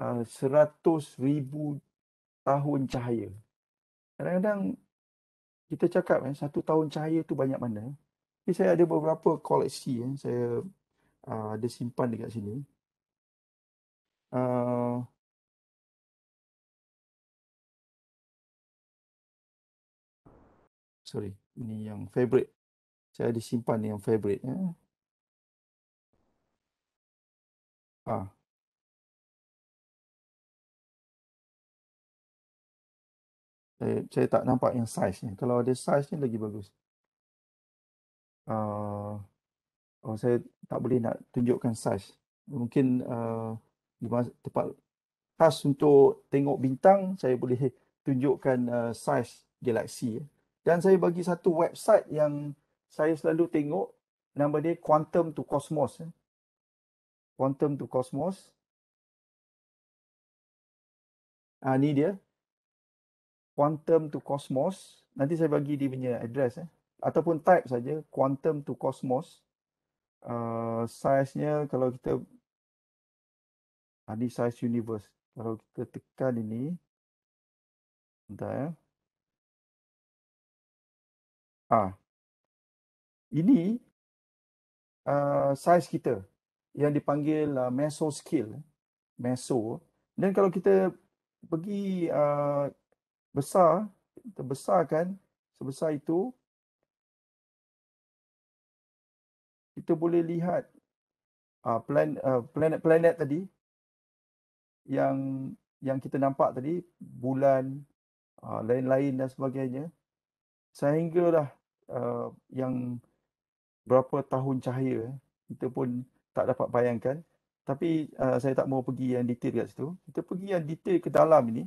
uh, seratus uh, ribu tahun cahaya. Kadang-kadang kita cakap kan, satu tahun cahaya tu banyak mana. Tapi saya ada beberapa koleksi, kan? saya uh, dia simpan dekat sini. Uh, sorry, ini yang favorite. Saya ada simpan yang favorite. Eh. Ya. Ah. Saya, saya tak nampak yang size ni. Kalau ada size ni lagi bagus. Uh, oh, saya tak boleh nak tunjukkan size. Mungkin uh, di mas- tempat khas untuk tengok bintang, saya boleh tunjukkan uh, saiz galaksi. Dan saya bagi satu website yang saya selalu tengok, nama dia Quantum to Cosmos. Quantum to Cosmos. Ah, ni dia. Quantum to Cosmos. Nanti saya bagi dia punya address. Eh. Ataupun type saja, Quantum to Cosmos uh, eh, saiznya kalau kita ini size universe kalau kita tekan ini entah eh. ya ah ini uh, size kita yang dipanggil uh, meso scale meso dan kalau kita pergi uh, besar kita besarkan sebesar itu kita boleh lihat uh, planet-planet uh, tadi yang yang kita nampak tadi bulan uh, lain-lain dan sebagainya sehinggalah uh, yang berapa tahun cahaya eh, kita pun tak dapat bayangkan tapi uh, saya tak mau pergi yang detail kat situ kita pergi yang detail ke dalam ini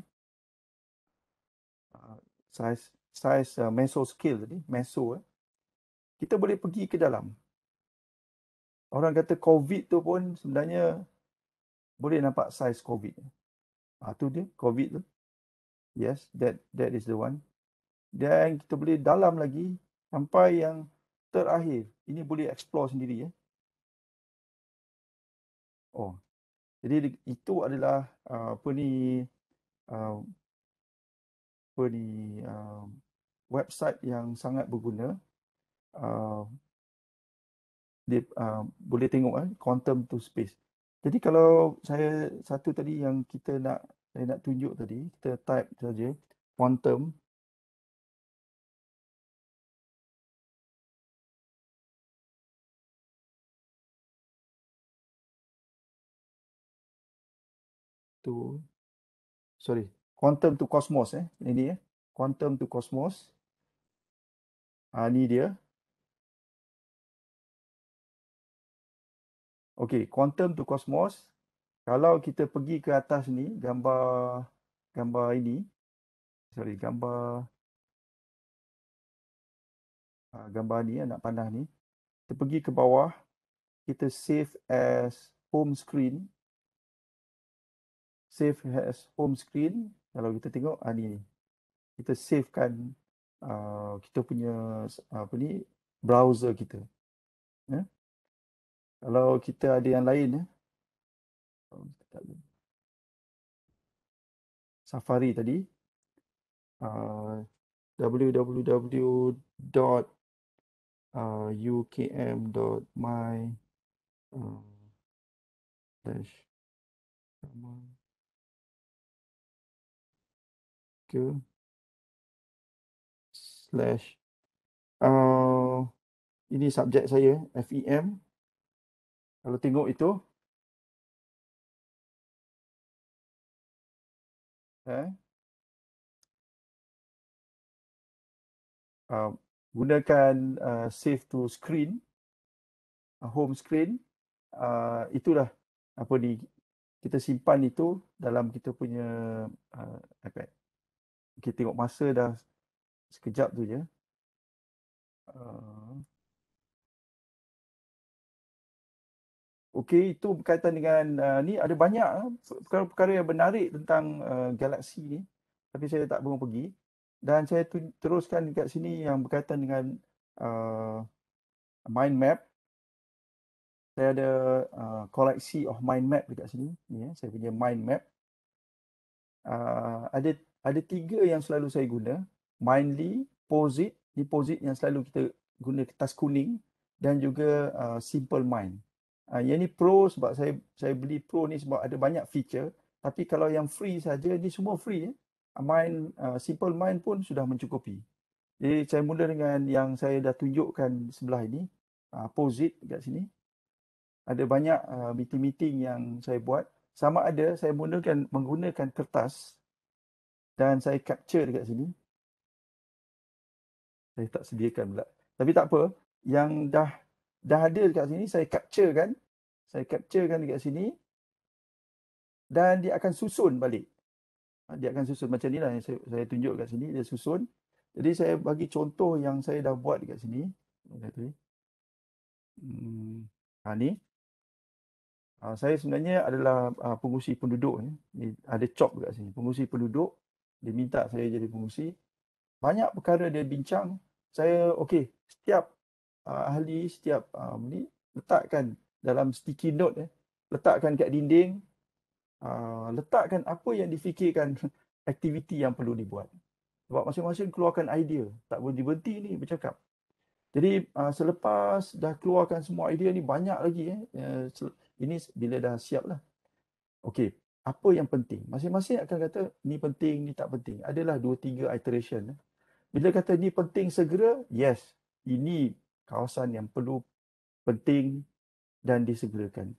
uh, size size uh, meso scale tadi meso eh. kita boleh pergi ke dalam orang kata COVID tu pun sebenarnya boleh nampak size COVID. Ha, tu dia COVID tu. Yes, that that is the one. Dan kita boleh dalam lagi sampai yang terakhir. Ini boleh explore sendiri ya. Oh. Jadi itu adalah ah, apa ni ah, apa ni website yang sangat berguna dia uh, boleh tengok eh, quantum to space. Jadi kalau saya satu tadi yang kita nak saya nak tunjuk tadi, kita type saja quantum to sorry, quantum to cosmos eh. Ini dia, eh. quantum to cosmos. Ah ni dia. Okey, quantum to cosmos. Kalau kita pergi ke atas ni, gambar gambar ini. Sorry, gambar ah, gambar ni anak panah ni. Kita pergi ke bawah, kita save as home screen. Save as home screen. Kalau kita tengok ah, ni ni. Kita savekan uh, kita punya apa ni browser kita. Ya. Yeah? Kalau kita ada yang lain ya. Safari tadi uh, www.ukm.my uh, uh, slash ke slash uh, ini subjek saya FEM kalau tengok itu. Eh. Uh, gunakan uh, save to screen. Uh, home screen. Uh, itulah apa ni. Kita simpan itu dalam kita punya uh, iPad. Kita tengok masa dah sekejap tu je. Uh, Okey, itu berkaitan dengan uh, ni ada banyak uh, perkara-perkara yang menarik tentang uh, galaksi ni. Tapi saya tak mau pergi. Dan saya tu- teruskan dekat sini yang berkaitan dengan uh, mind map. Saya ada uh, koleksi of mind map dekat sini. Ya, yeah, saya punya mind map. Uh, ada ada tiga yang selalu saya guna. Mindly, Posit, Deposit yang selalu kita guna kertas kuning dan juga uh, Simple Mind. Ah, yang ni pro sebab saya saya beli pro ni sebab ada banyak feature. Tapi kalau yang free saja, ni semua free. Eh. Ah, main uh, simple main pun sudah mencukupi. Jadi saya mula dengan yang saya dah tunjukkan sebelah ini. Uh, ah, Posit dekat sini. Ada banyak uh, meeting-meeting yang saya buat. Sama ada saya menggunakan, menggunakan kertas dan saya capture dekat sini. Saya tak sediakan pula. Tapi tak apa, yang dah dah ada dekat sini saya capture kan saya capture kan dekat sini dan dia akan susun balik ha, dia akan susun macam inilah yang saya, saya tunjuk kat sini dia susun jadi saya bagi contoh yang saya dah buat dekat sini dekat sini hmm, ha, ni Uh, saya sebenarnya adalah uh, pengurusi penduduk ni. ni ada chop dekat sini pengurusi penduduk dia minta saya jadi pengurusi banyak perkara dia bincang saya okey setiap uh, ahli setiap uh, ni letakkan dalam sticky note eh letakkan kat dinding uh, letakkan apa yang difikirkan aktiviti yang perlu dibuat sebab masing-masing keluarkan idea tak boleh berhenti ni bercakap jadi uh, selepas dah keluarkan semua idea ni banyak lagi eh uh, ini bila dah siap lah okey apa yang penting masing-masing akan kata ni penting ni tak penting adalah dua tiga iteration eh. bila kata ni penting segera yes ini kawasan yang perlu penting dan disegerakan.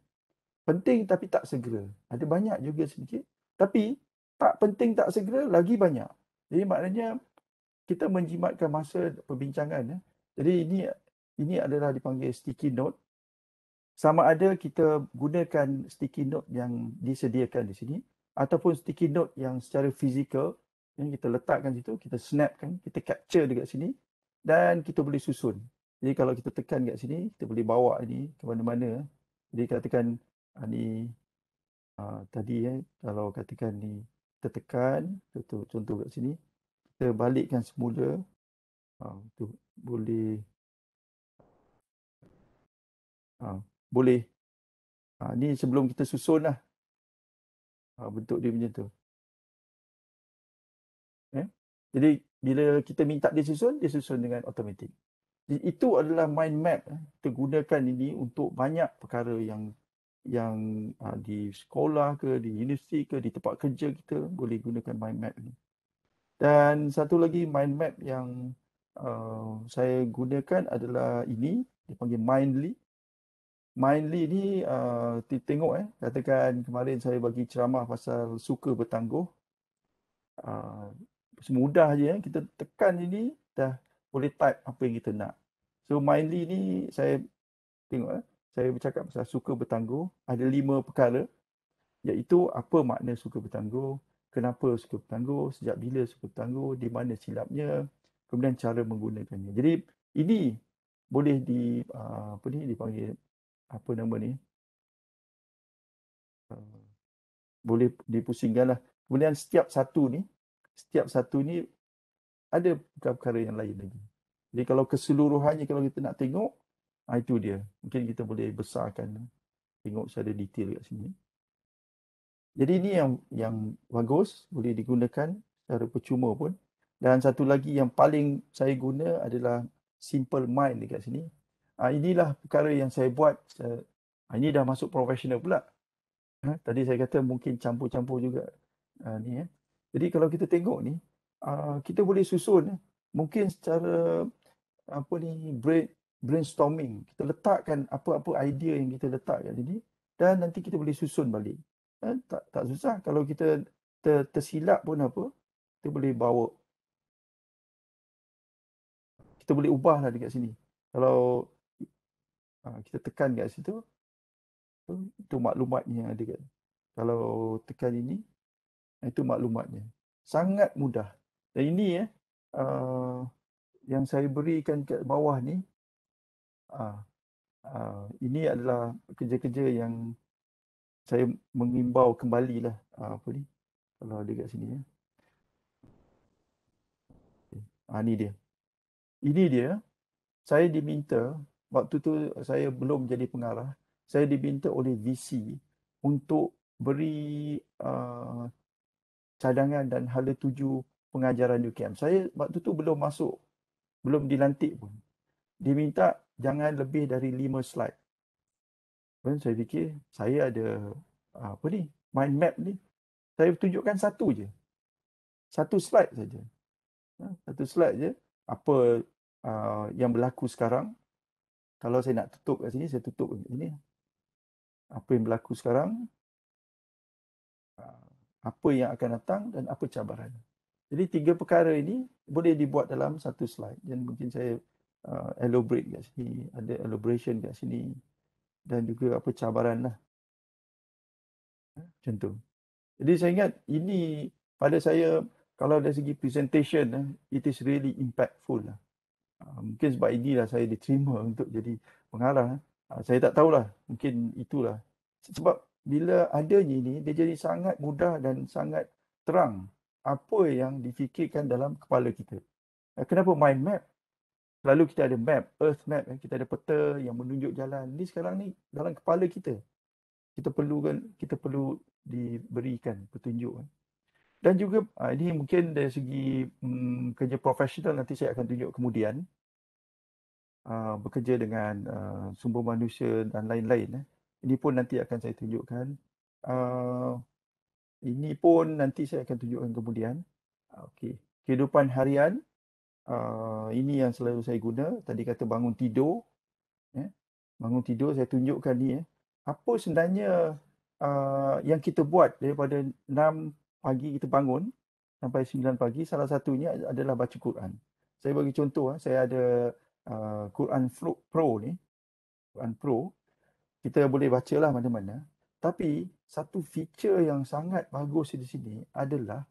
Penting tapi tak segera. Ada banyak juga sedikit. Tapi tak penting tak segera lagi banyak. Jadi maknanya kita menjimatkan masa perbincangan. Eh. Jadi ini ini adalah dipanggil sticky note. Sama ada kita gunakan sticky note yang disediakan di sini ataupun sticky note yang secara fizikal yang kita letakkan di situ, kita snapkan, kita capture dekat sini dan kita boleh susun. Jadi kalau kita tekan kat sini, kita boleh bawa ini ke mana-mana. Eh. Jadi katakan ini ah, uh, ah, tadi eh, kalau katakan ni kita tekan, contoh, contoh kat sini, kita balikkan semula. Uh, tu boleh uh, boleh uh, ni sebelum kita susun lah uh, bentuk dia macam tu eh? jadi bila kita minta dia susun dia susun dengan automatik itu adalah mind map kita eh, gunakan ini untuk banyak perkara yang yang uh, di sekolah ke di universiti ke di tempat kerja kita boleh gunakan mind map ini dan satu lagi mind map yang uh, saya gunakan adalah ini dipanggil mindly mindly ni uh, tengok eh katakan kemarin saya bagi ceramah pasal suka bertangguh uh, semudah je eh. kita tekan ini dah boleh type apa yang kita nak. So mainly ni saya tengok eh. Saya bercakap pasal suka bertangguh. Ada lima perkara. Iaitu apa makna suka bertangguh. Kenapa suka bertangguh. Sejak bila suka bertangguh. Di mana silapnya. Kemudian cara menggunakannya. Jadi ini boleh di ah, apa ni dipanggil apa nama ni. Ah, boleh dipusingkan lah. Kemudian setiap satu ni. Setiap satu ni ada perkara yang lain lagi. Jadi kalau keseluruhannya kalau kita nak tengok, ah, itu dia. Mungkin kita boleh besarkan. Tengok secara detail kat sini. Jadi ini yang yang bagus. Boleh digunakan secara percuma pun. Dan satu lagi yang paling saya guna adalah simple mind dekat sini. Ah, inilah perkara yang saya buat. Ah, ini dah masuk professional pula. Tadi saya kata mungkin campur-campur juga. Eh. Jadi kalau kita tengok ni, kita boleh susun. Mungkin secara apa ni brain brainstorming kita letakkan apa-apa idea yang kita letak kat sini dan nanti kita boleh susun balik eh, tak tak susah kalau kita ter, tersilap pun apa kita boleh bawa kita boleh ubahlah dekat sini kalau ah, kita tekan dekat situ itu maklumatnya ada dekat kalau tekan ini itu maklumatnya sangat mudah dan ini eh uh, yang saya berikan kat bawah ni uh, uh, ini adalah kerja-kerja yang saya mengimbau kembalilah uh, apa ni kalau ada kat sini ya. Ah, ini dia. Ini dia. Saya diminta, waktu tu saya belum jadi pengarah, saya diminta oleh VC untuk beri uh, cadangan dan hala tuju pengajaran UKM. Saya waktu tu belum masuk belum dilantik pun diminta jangan lebih dari 5 slide pun saya fikir saya ada apa ni mind map ni saya tunjukkan satu je satu slide saja ha, satu slide je apa ah, yang berlaku sekarang kalau saya nak tutup kat sini saya tutup kat sini apa yang berlaku sekarang ah, apa yang akan datang dan apa cabarannya jadi tiga perkara ini boleh dibuat dalam satu slide dan mungkin saya uh, elaborate kat sini, ada elaboration kat sini dan juga apa cabaran lah. Contoh. Jadi saya ingat ini pada saya kalau dari segi presentation, eh, it is really impactful. Lah. Uh, mungkin sebab inilah saya diterima untuk jadi pengarah. Eh. Uh, saya tak tahulah, mungkin itulah. Sebab bila adanya ini, dia jadi sangat mudah dan sangat terang apa yang difikirkan dalam kepala kita. Eh, kenapa mind map? Lalu kita ada map, earth map, eh, kita ada peta yang menunjuk jalan. Ini sekarang ni dalam kepala kita. Kita perlukan, kita perlu diberikan petunjuk. Eh. Dan juga ah, ini mungkin dari segi hmm, kerja profesional nanti saya akan tunjuk kemudian. Uh, bekerja dengan uh, sumber manusia dan lain-lain. Eh. Ini pun nanti akan saya tunjukkan. Uh, ini pun nanti saya akan tunjukkan kemudian. Ah, Okey. Kehidupan harian. Uh, ini yang selalu saya guna. Tadi kata bangun tidur. Eh, bangun tidur saya tunjukkan ni. Eh. Apa sebenarnya uh, yang kita buat daripada 6 pagi kita bangun sampai 9 pagi. Salah satunya adalah baca Quran. Saya bagi contoh. saya ada uh, Quran Pro ni. Quran Pro. Kita boleh baca lah mana-mana. Tapi satu feature yang sangat bagus di sini adalah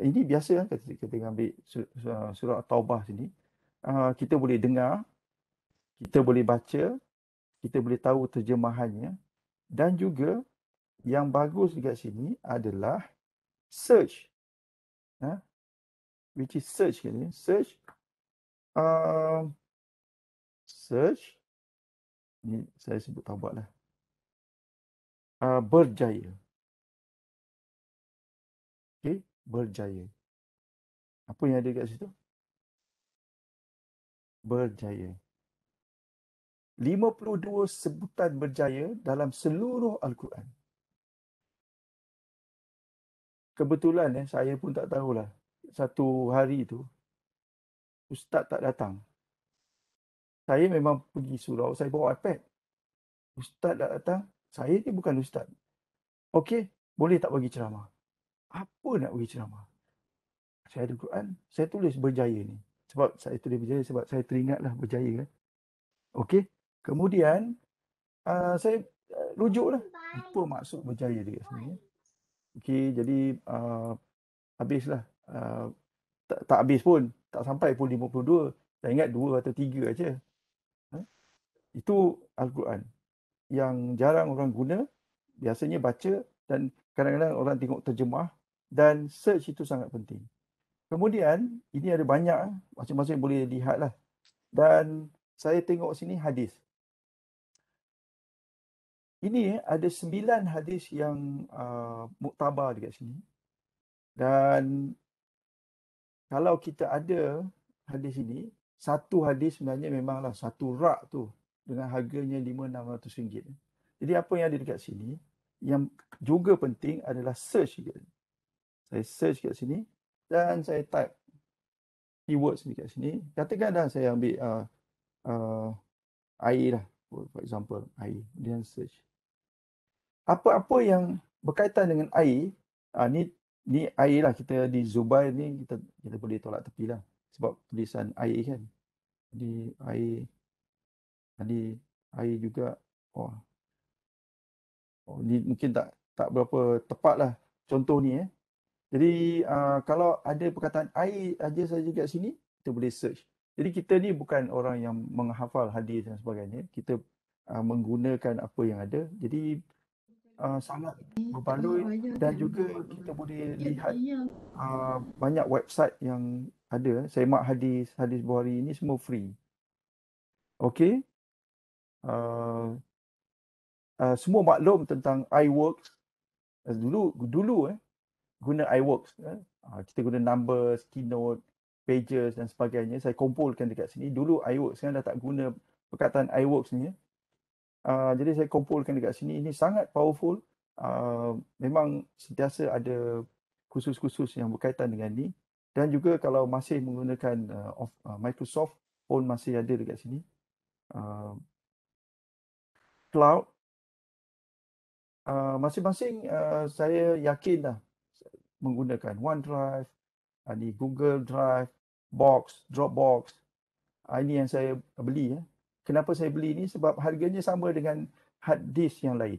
ini biasa kan kita, kita ambil surah taubah sini ah, kita boleh dengar kita boleh baca kita boleh tahu terjemahannya dan juga yang bagus dekat sini adalah search ha? which is search kan search ah, search ni saya sebut taubat lah uh, berjaya. Okey, berjaya. Apa yang ada kat situ? Berjaya. 52 sebutan berjaya dalam seluruh Al-Quran. Kebetulan eh, saya pun tak tahulah. Satu hari itu, Ustaz tak datang. Saya memang pergi surau, saya bawa iPad. Ustaz tak datang, saya ni bukan ustaz. Okey, boleh tak bagi ceramah? Apa nak bagi ceramah? Saya ada Quran, saya tulis berjaya ni. Sebab saya tulis berjaya, sebab saya teringatlah berjaya. Kan? Okey, kemudian uh, saya uh, rujuklah. Apa maksud berjaya dekat sini? Okey, jadi uh, habislah. Uh, tak, tak habis pun, tak sampai pun 52. Saya ingat dua atau tiga aja. Ha? Itu Al-Quran yang jarang orang guna biasanya baca dan kadang-kadang orang tengok terjemah dan search itu sangat penting. Kemudian ini ada banyak ah, macam-macam yang boleh lah. Dan saya tengok sini hadis. Ini ada sembilan hadis yang uh, muktabar dekat sini. Dan kalau kita ada hadis ini, satu hadis sebenarnya memanglah satu rak tu dengan harganya RM5,600. Jadi apa yang ada dekat sini, yang juga penting adalah search dia. Saya search dekat sini dan saya type keywords dekat sini. Katakan dah saya ambil uh, uh, air lah, for example, air. Kemudian search. Apa-apa yang berkaitan dengan air, uh, ni, ni air lah kita di Zubair ni, kita, kita boleh tolak tepi lah. Sebab tulisan air kan. Jadi air jadi air juga oh. oh ni mungkin tak tak berapa tepat lah contoh ni eh. Jadi uh, kalau ada perkataan air aja saja kat sini kita boleh search. Jadi kita ni bukan orang yang menghafal hadis dan sebagainya. Kita uh, menggunakan apa yang ada. Jadi uh, sangat berbaloi dan kan? juga kita boleh lihat uh, banyak website yang ada. Saya mak hadis, hadis Bukhari ini semua free. Okey uh, uh, semua maklum tentang iWorks uh, dulu dulu eh guna iWorks eh. Uh, kita guna numbers, keynote, pages dan sebagainya saya kumpulkan dekat sini dulu iWorks saya dah tak guna perkataan iWorks ni eh. uh, jadi saya kumpulkan dekat sini ini sangat powerful uh, memang sentiasa ada khusus-khusus yang berkaitan dengan ni dan juga kalau masih menggunakan uh, uh Microsoft pun masih ada dekat sini uh, cloud. Uh, masing-masing uh, uh, saya yakin dah menggunakan OneDrive, uh, Google Drive, Box, Dropbox. Uh, ini yang saya beli. Ya. Kenapa saya beli ini? Sebab harganya sama dengan hard disk yang lain.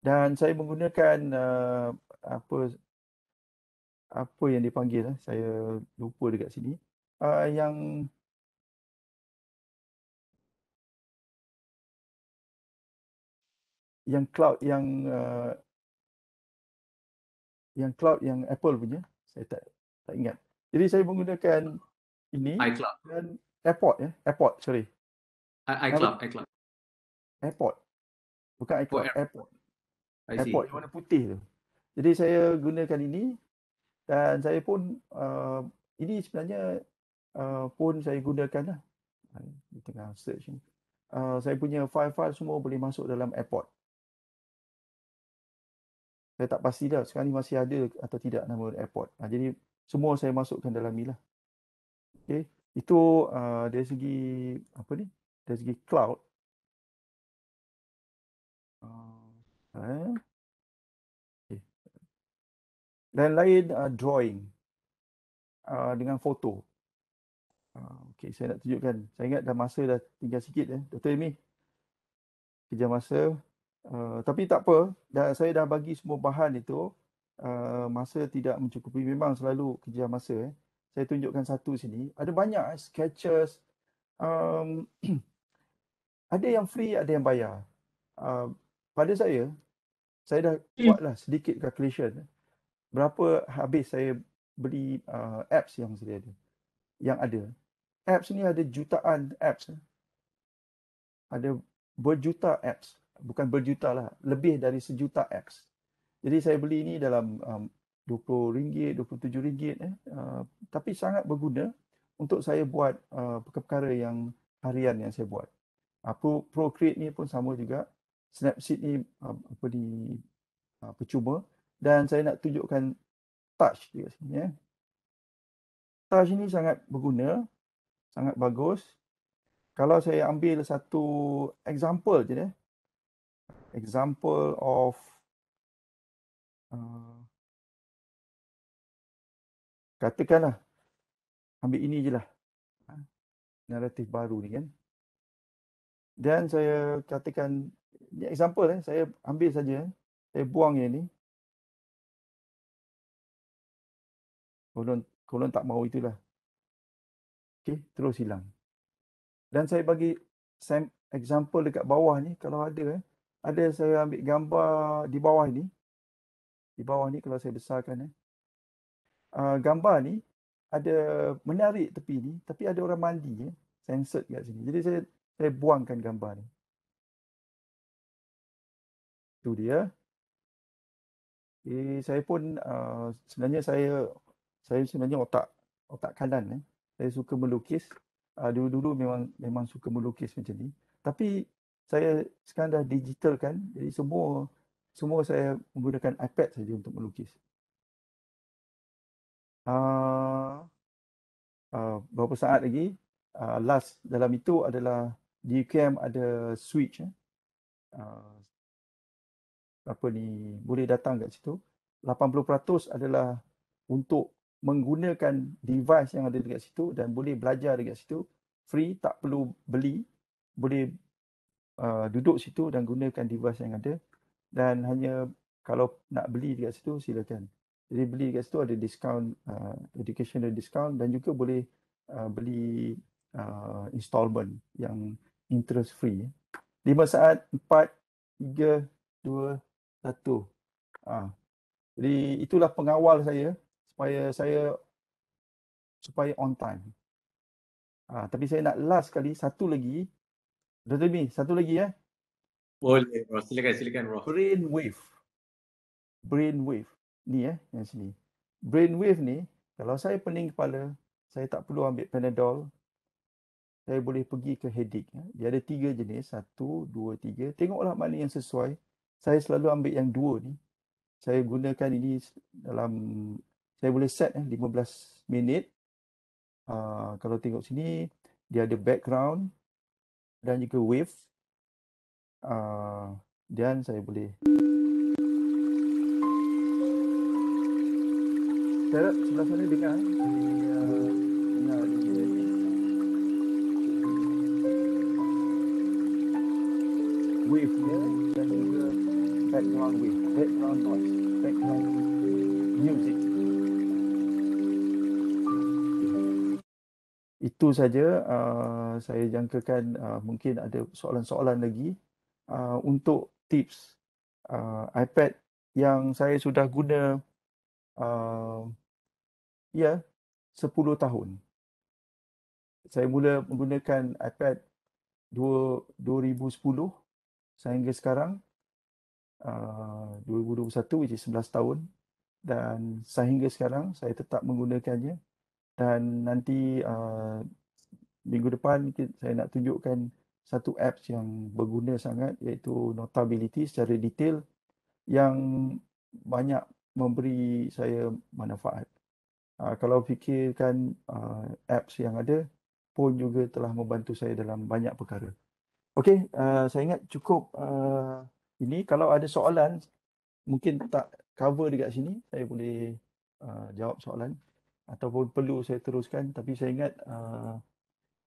Dan saya menggunakan uh, apa apa yang dipanggil. Uh, saya lupa dekat sini. Uh, yang yang cloud yang uh, yang cloud yang Apple punya saya tak tak ingat jadi saya menggunakan ini iCloud dan AirPod ya AirPod sorry iCloud iCloud AirPod bukan iCloud oh, AirPod AirPod yang warna putih tu jadi saya gunakan ini dan saya pun uh, ini sebenarnya uh, pun saya gunakan lah di tengah search ni uh, saya punya file-file semua boleh masuk dalam AirPod saya tak pasti dah sekarang ni masih ada atau tidak nama airport. Ha, jadi semua saya masukkan dalam ni lah. Okay. Itu uh, dari segi apa ni? Dari segi cloud. Ah, eh. okay. Dan lain uh, drawing uh, dengan foto. Uh, okay, saya nak tunjukkan. Saya ingat dah masa dah tinggal sikit. Eh. Dr. Amy, kejar masa. Eh, tapi tak apa, dah, saya dah bagi semua bahan itu. Uh, masa tidak mencukupi, memang selalu kejar masa. Eh. Saya tunjukkan satu sini. Ada banyak eh, sketches. Um, ada yang free, ada yang bayar. Uh, pada saya, saya dah hmm. buatlah sedikit calculation. Berapa habis saya beli uh, apps yang sedia ada. Yang ada. Apps ni ada jutaan apps. Ada berjuta apps bukan berjuta lah, lebih dari sejuta X. Jadi saya beli ini dalam RM20, um, RM27, eh. Uh, tapi sangat berguna untuk saya buat uh, perkara yang harian yang saya buat. Apa uh, Procreate ni pun sama juga. Snapseed ni um, apa ni uh, percuma dan saya nak tunjukkan touch dia sini eh. Touch ni sangat berguna, sangat bagus. Kalau saya ambil satu example je eh, example of uh, katakanlah ambil ini je lah ha, naratif baru ni kan dan saya katakan ni example eh, saya ambil saja eh, saya buang yang ni kalau kolon tak mau itulah okey terus hilang dan saya bagi sam example dekat bawah ni kalau ada eh, ada saya ambil gambar di bawah ni. Di bawah ni kalau saya besarkan eh. Uh, gambar ni ada menarik tepi ni tapi ada orang mandi eh. Sensor kat sini. Jadi saya saya buangkan gambar ni. Tu dia. Eh, saya pun uh, sebenarnya saya saya sebenarnya otak otak kanan eh. Saya suka melukis. Ah, dulu-dulu uh, memang memang suka melukis macam ni. Tapi saya sekarang dah digital kan jadi semua semua saya menggunakan iPad saja untuk melukis. Uh, uh, berapa saat lagi? Uh, last dalam itu adalah di UKM ada switch. Eh. Uh, apa ni? Boleh datang kat situ. 80% adalah untuk menggunakan device yang ada dekat situ dan boleh belajar dekat situ. Free, tak perlu beli. Boleh uh, duduk situ dan gunakan device yang ada dan hanya kalau nak beli dekat situ silakan. Jadi beli dekat situ ada discount uh, educational discount dan juga boleh uh, beli uh, installment yang interest free. 5 saat 4 3 2 1. Ah. Jadi itulah pengawal saya supaya saya supaya on time. Ah, tapi saya nak last sekali satu lagi Dr. Bin, satu lagi ya. Eh? Boleh, bro. silakan, silakan bro. Brain wave. Brain wave. Ni eh, yang sini. Brain wave ni, kalau saya pening kepala, saya tak perlu ambil Panadol, saya boleh pergi ke headache. Ya. Dia ada tiga jenis. Satu, dua, tiga. Tengoklah mana yang sesuai. Saya selalu ambil yang dua ni. Saya gunakan ini dalam... Saya boleh set 15 eh, minit. Uh, kalau tengok sini, dia ada background dan juga wave ah, dan saya boleh Saya sebelah sana dengar wave dia dan juga background wave background noise background music itu saja uh, saya jangkakan uh, mungkin ada soalan-soalan lagi uh, untuk tips uh, iPad yang saya sudah guna uh, ya yeah, 10 tahun. Saya mula menggunakan iPad 2010 sehingga sekarang uh, 2021 which is 11 tahun dan sehingga sekarang saya tetap menggunakannya dan nanti uh, minggu depan saya nak tunjukkan satu apps yang berguna sangat iaitu Notability secara detail yang banyak memberi saya manfaat. Uh, kalau fikirkan uh, apps yang ada pun juga telah membantu saya dalam banyak perkara. Okey, uh, saya ingat cukup uh, ini. Kalau ada soalan, mungkin tak cover dekat sini, saya boleh uh, jawab soalan ataupun perlu saya teruskan tapi saya ingat uh,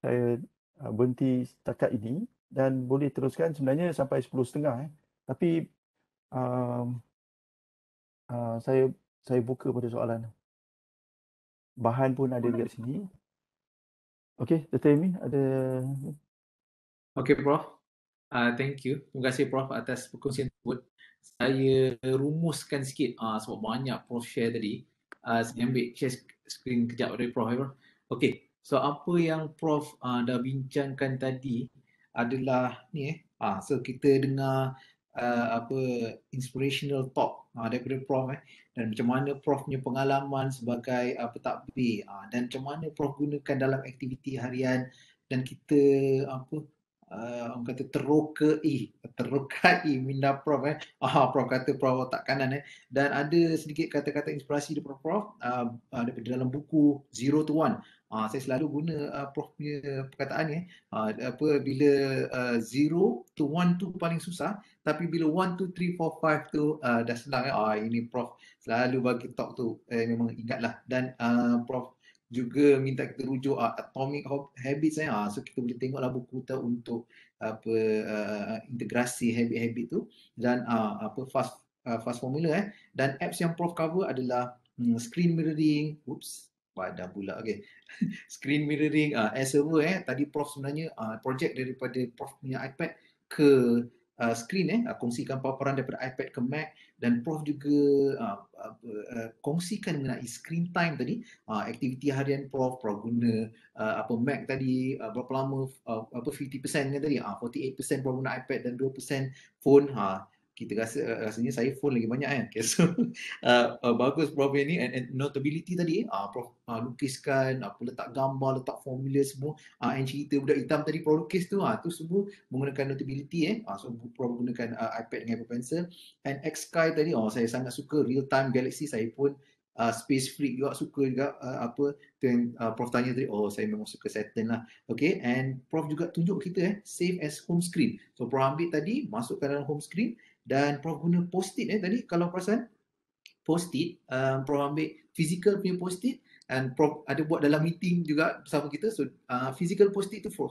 saya uh, berhenti setakat ini dan boleh teruskan sebenarnya sampai 10.30 eh. tapi uh, uh, saya saya buka pada soalan bahan pun ada dekat sini okey Dr. Amy ada okey Prof uh, thank you terima kasih Prof atas perkongsian saya rumuskan sikit uh, sebab banyak Prof share tadi uh, saya ambil share screen kejap dari Prof. Ever. Okay, so apa yang Prof uh, dah bincangkan tadi adalah ni eh. Uh, so kita dengar uh, apa inspirational talk uh, daripada Prof eh. Dan macam mana Prof punya pengalaman sebagai uh, petakbir uh, dan macam mana Prof gunakan dalam aktiviti harian dan kita apa uh, orang kata terokai terokai minda prof eh ah prof kata prof otak kanan eh dan ada sedikit kata-kata inspirasi daripada prof uh, daripada dalam buku zero to one uh, saya selalu guna uh, prof punya perkataan ni eh uh, apa bila uh, zero to one tu paling susah tapi bila one two three four five tu uh, dah senang eh ah ini prof selalu bagi talk tu eh, memang ingatlah dan uh, prof juga minta kita rujuk uh, atomic habits ya uh, so kita boleh tengoklah buku kita untuk apa uh, integrasi habit-habit tu dan uh, apa fast uh, fast formula eh dan apps yang prof cover adalah um, screen mirroring oops pada pula okey screen mirroring uh, as server eh tadi prof sebenarnya uh, project daripada prof punya iPad ke uh, screen eh uh, kongsikan paparan daripada iPad ke Mac dan prof juga uh, uh, uh, kongsikan mengenai screen time tadi uh, aktiviti harian prof prof guna uh, apa mac tadi uh, berapa lama uh, apa 50% kan tadi uh, 48% prof guna ipad dan 2% phone ha uh, kita rasa rasanya saya phone lagi banyak kan. Okay, so uh, uh, bagus prof ini. and, and notability tadi eh uh, prof uh, lukiskan apa uh, letak gambar letak formula semua uh, and cerita budak hitam tadi prof lukis tu ah uh, tu semua menggunakan notability eh uh, so prof gunakan uh, iPad dengan Apple Pencil and X Sky tadi oh saya sangat suka real time galaxy saya pun uh, space freak juga suka juga uh, apa tu yang uh, prof tanya tadi oh saya memang suka Saturn lah okey and prof juga tunjuk kita eh save as home screen so prof ambil tadi masukkan dalam home screen dan program guna post-it eh tadi kalau perasan kan? post-it um, program ambil physical punya post-it and ada buat dalam meeting juga bersama kita so uh, physical post-it tu uh,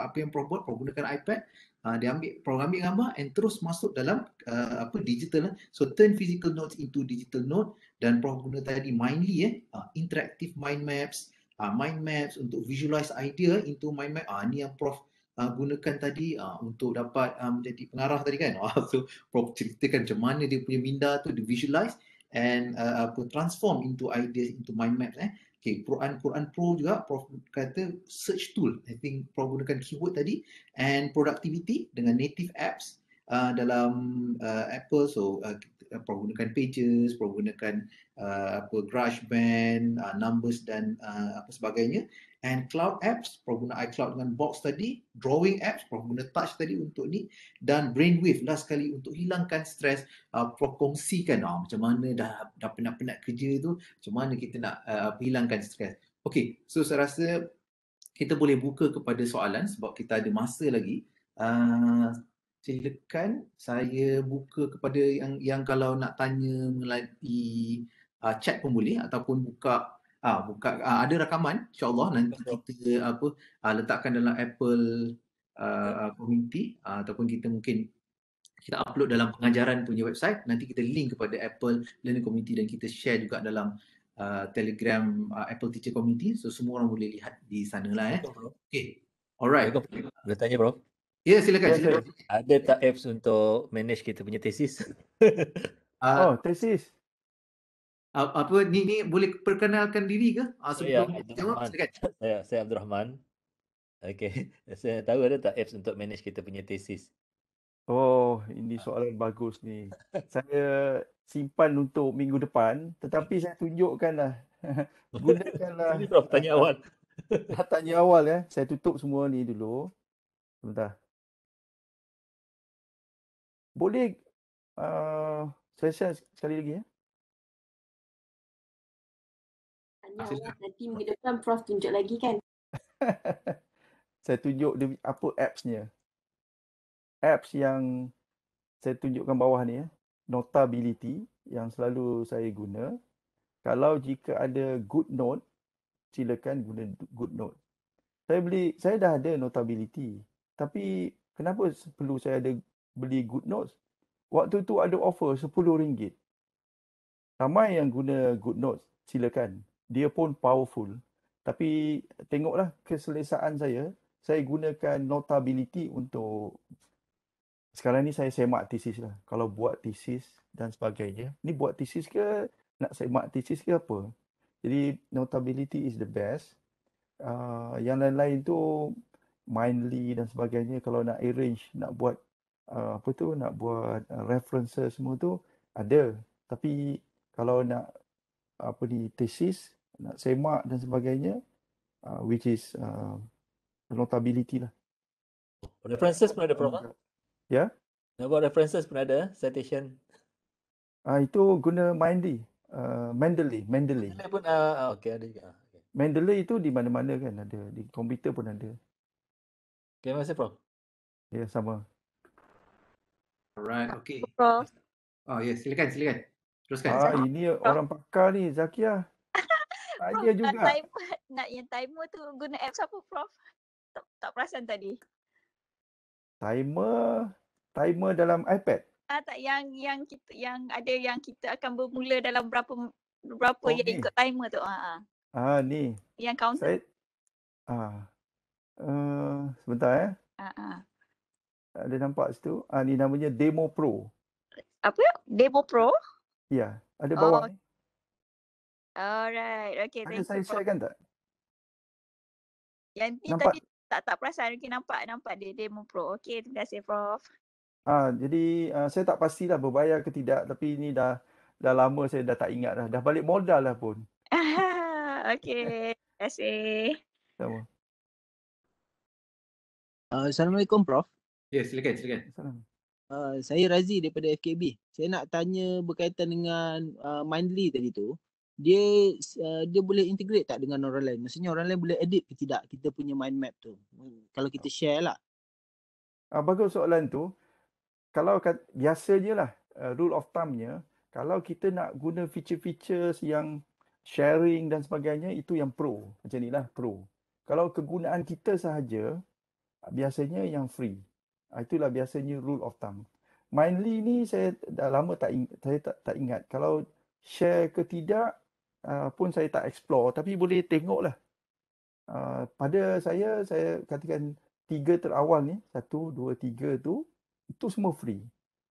apa yang prof buat prof gunakan iPad uh, dia ambil program ambil gambar and terus masuk dalam uh, apa digital eh. so turn physical notes into digital note dan prof guna tadi mindly eh uh, interactive mind maps uh, mind maps untuk visualize idea into mind map ah uh, ni yang prof uh, gunakan tadi uh, untuk dapat uh, menjadi pengarah tadi kan. Uh, so Prof ceritakan macam mana dia punya minda tu di visualize and uh, apa transform into ideas into mind map. eh. Okay, Quran Quran Pro juga Prof kata search tool. I think Prof gunakan keyword tadi and productivity dengan native apps uh, dalam uh, Apple so uh, Prof gunakan pages, Prof gunakan uh, apa GarageBand, uh, numbers dan uh, apa sebagainya and cloud apps pengguna iCloud dengan box tadi drawing apps pengguna touch tadi untuk ni dan brainwave lah sekali untuk hilangkan stres uh, perkongsikan ah, macam mana dah dah penat-penat kerja tu macam mana kita nak uh, hilangkan stres okey so saya rasa kita boleh buka kepada soalan sebab kita ada masa lagi uh, silakan saya buka kepada yang yang kalau nak tanya melalui uh, chat pun boleh ataupun buka ah buka ah, ada rakaman insyaallah nanti kita apa ah, letakkan dalam Apple ah, ah, community ah, ataupun kita mungkin kita upload dalam pengajaran punya website nanti kita link kepada Apple learning community dan kita share juga dalam Uh, Telegram uh, Apple Teacher Community so semua orang boleh lihat di sana lah eh. Okay. Alright. Boleh tanya bro? Ya yeah, silakan, yeah, ya, Ada tak apps untuk manage kita punya tesis? uh, ah. oh, tesis apa ni ni boleh perkenalkan diri ke? Ah sebelum saya jawab silakan. Ya, saya Abdul Rahman. Okey. Saya tahu ada tak apps untuk manage kita punya tesis? Oh, ini soalan ah. bagus ni. saya simpan untuk minggu depan tetapi saya tunjukkanlah. Gunakanlah. Ini prof tanya awal. tanya awal ya. Saya tutup semua ni dulu. Sebentar. Boleh uh, saya share sekali lagi ya? Tanya nanti minggu depan Prof tunjuk lagi kan. saya tunjuk dia, apa appsnya. Apps yang saya tunjukkan bawah ni. Ya, notability yang selalu saya guna. Kalau jika ada good note, silakan guna good note. Saya beli, saya dah ada notability. Tapi kenapa perlu saya ada beli good notes? Waktu tu ada offer RM10. Ramai yang guna good notes, silakan dia pun powerful. Tapi tengoklah keselesaan saya, saya gunakan notability untuk sekarang ni saya semak tesis lah. Kalau buat tesis dan sebagainya. Ni buat tesis ke nak semak tesis ke apa? Jadi notability is the best. Uh, yang lain-lain tu mindly dan sebagainya kalau nak arrange nak buat uh, apa tu nak buat uh, references semua tu ada tapi kalau nak apa ni thesis nak semak dan sebagainya uh, which is uh, notability lah. References pun ada program? Ah? Ya. Yeah? Nak references pun ada citation. Ah uh, itu guna Mindy. Uh, Mendeley, Mendeley. Mendeley pun uh, okay, ada juga. Mendeley itu di mana-mana kan ada. Di komputer pun ada. Okay, terima kasih, Prof. Ya, yeah, sama. Alright, okay. Prof. Oh, ya, yeah, silakan, silakan. Teruskan. Ah, ini orang pakar ni, Zakia. Tak ah, ada juga. Nak, time, nak yang timer tu guna apps apa Prof? Tak, tak perasan tadi. Timer? Timer dalam iPad? Ah tak yang yang kita yang ada yang kita akan bermula dalam berapa berapa oh, yang ikut timer tu. Ah, ah. ah ni. Yang counter. Saya, ah. Uh, sebentar eh. Ah, ah. Ada nampak situ. Ah ni namanya Demo Pro. Apa? Demo Pro? Ya. Ada bawah oh. Alright, okay. Ada saya for... sharekan tak? Yang ni tadi tak tak perasan, okay, nampak nampak dia demo pro. Okay, terima kasih Prof. Ah, jadi uh, saya tak pastilah berbayar ke tidak tapi ini dah dah lama saya dah tak ingat dah. Dah balik modal lah pun. okay, terima kasih. Sama. Uh, Assalamualaikum Prof. Ya, yeah, silakan, silakan. Assalamualaikum. Uh, saya Razi daripada FKB. Saya nak tanya berkaitan dengan uh, Mindly tadi tu dia uh, dia boleh integrate tak dengan orang lain? Maksudnya orang lain boleh edit ke tidak kita punya mind map tu? Kalau kita share lah. Uh, bagus soalan tu. Kalau kat, je lah uh, rule of thumbnya, kalau kita nak guna feature-features yang sharing dan sebagainya, itu yang pro. Macam lah pro. Kalau kegunaan kita sahaja, biasanya yang free. Ah, itulah biasanya rule of thumb. Mindly ni saya dah lama tak ing- saya tak, tak ingat. Kalau share ke tidak, uh, pun saya tak explore tapi boleh tengoklah. Uh, pada saya saya katakan tiga terawal ni satu dua tiga tu itu semua free.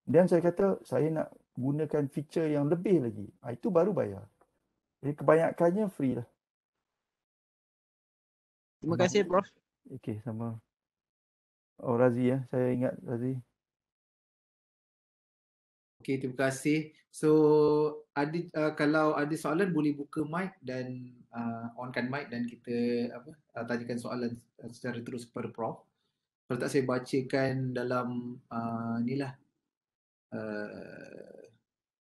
Dan saya kata saya nak gunakan feature yang lebih lagi. Ha, itu baru bayar. Jadi kebanyakannya free lah. Terima kasih Prof. Okey sama. Oh Razi ya. Saya ingat Razi. Okay, terima kasih. So, ada uh, kalau ada soalan boleh buka mic dan uh, onkan mic dan kita apa uh, tanyakan soalan uh, secara terus kepada prof. Kalau tak saya bacakan dalam uh, inilah. Uh,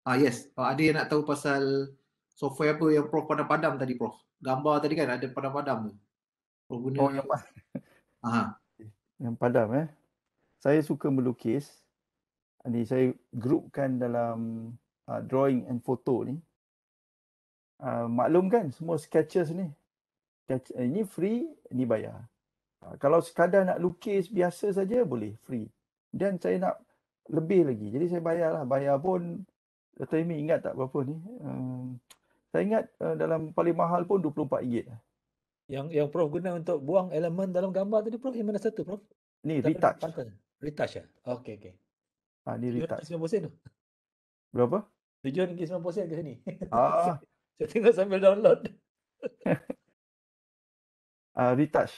ah yes, uh, ada yang nak tahu pasal software apa yang prof pandang padam tadi prof? Gambar tadi kan ada padam-padam tu. Prof guna. Oh, yang padam. Aha. Yang padam eh. Saya suka melukis. Ini saya grupkan dalam uh, drawing and photo ni. Uh, maklum kan semua sketches ni. Sketch, uh, eh, ini free, ini bayar. Uh, kalau sekadar nak lukis biasa saja boleh free. Dan saya nak lebih lagi. Jadi saya bayar lah. Bayar pun Dr. Uh, Amy ingat tak berapa ni? Uh, saya ingat uh, dalam paling mahal pun RM24. Lah. Yang yang Prof guna untuk buang elemen dalam gambar tadi Prof yang mana satu Prof? Ni retouch. Retouch ya? Lah. Okay, okay. Ah, ni retard. 90 tu? Berapa? Tujuan ke 90 sen ke sini? Ah. saya, tengok sambil download. Ah, uh, retouch.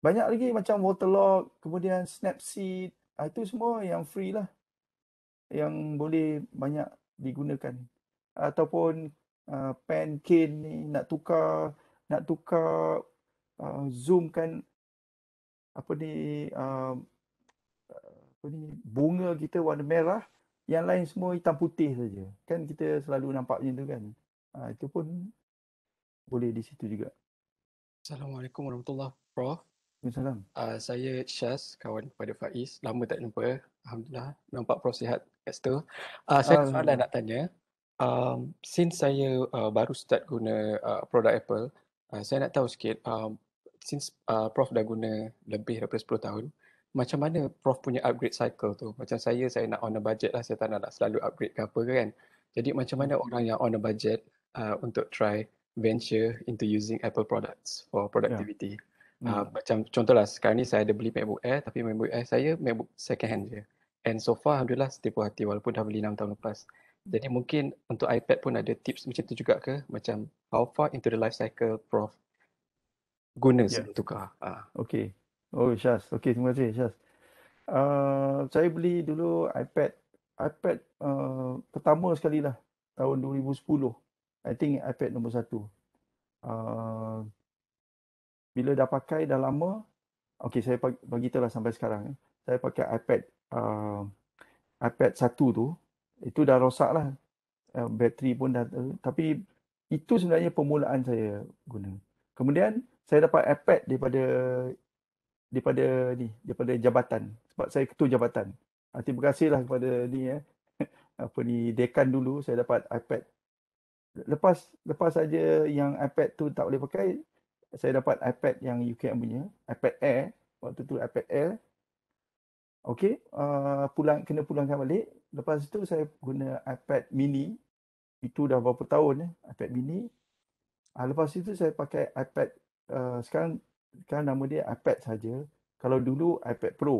Banyak lagi macam waterlog, kemudian snapseed. Uh, ah, itu semua yang free lah. Yang boleh banyak digunakan. Ataupun uh, ah, pen, cane ni nak tukar, nak tukar uh, zoom kan apa ni uh, apa bunga kita warna merah yang lain semua hitam putih saja kan kita selalu nampak macam tu kan ha, itu pun boleh di situ juga Assalamualaikum warahmatullahi wabarakatuh Prof Assalam. Uh, ah, saya Syaz, kawan kepada Faiz. Lama tak jumpa. Alhamdulillah, nampak Prof sihat kat situ. Uh, saya ada um, soalan nak tanya. Um, since saya uh, baru start guna uh, produk Apple, uh, saya nak tahu sikit, um, since uh, Prof dah guna lebih daripada 10 tahun, macam mana prof punya upgrade cycle tu macam saya saya nak on a budget lah saya tak nak selalu upgrade ke apa kan jadi macam mana hmm. orang yang on a budget uh, untuk try venture into using apple products for productivity yeah. uh, mm. macam contohlah sekarang ni saya ada beli macbook air tapi macbook air saya macbook second hand je and so far alhamdulillah setiap hati walaupun dah beli 6 tahun lepas jadi mungkin untuk ipad pun ada tips macam tu juga ke macam how far into the life cycle prof guna yeah. Ya. tukar uh. okay Oh, Syaz. Okey, terima kasih, Syaz. Uh, saya beli dulu iPad. iPad uh, pertama sekali lah tahun 2010. I think iPad nombor satu. Uh, bila dah pakai dah lama. Okey, saya bagi tahu lah sampai sekarang. Eh. Saya pakai iPad uh, iPad satu tu. Itu dah rosak lah. Uh, bateri pun dah. Uh, tapi itu sebenarnya permulaan saya guna. Kemudian saya dapat iPad daripada daripada ni daripada jabatan sebab saya ketua jabatan ha, terima kasihlah kepada ni eh apa ni dekan dulu saya dapat iPad lepas lepas saja yang iPad tu tak boleh pakai saya dapat iPad yang UKM punya iPad Air waktu tu iPad Air okey uh, ah, pulang kena pulangkan balik lepas tu saya guna iPad mini itu dah berapa tahun eh iPad mini uh, lepas itu saya pakai iPad uh, sekarang sekarang nama dia iPad saja. Kalau dulu iPad Pro.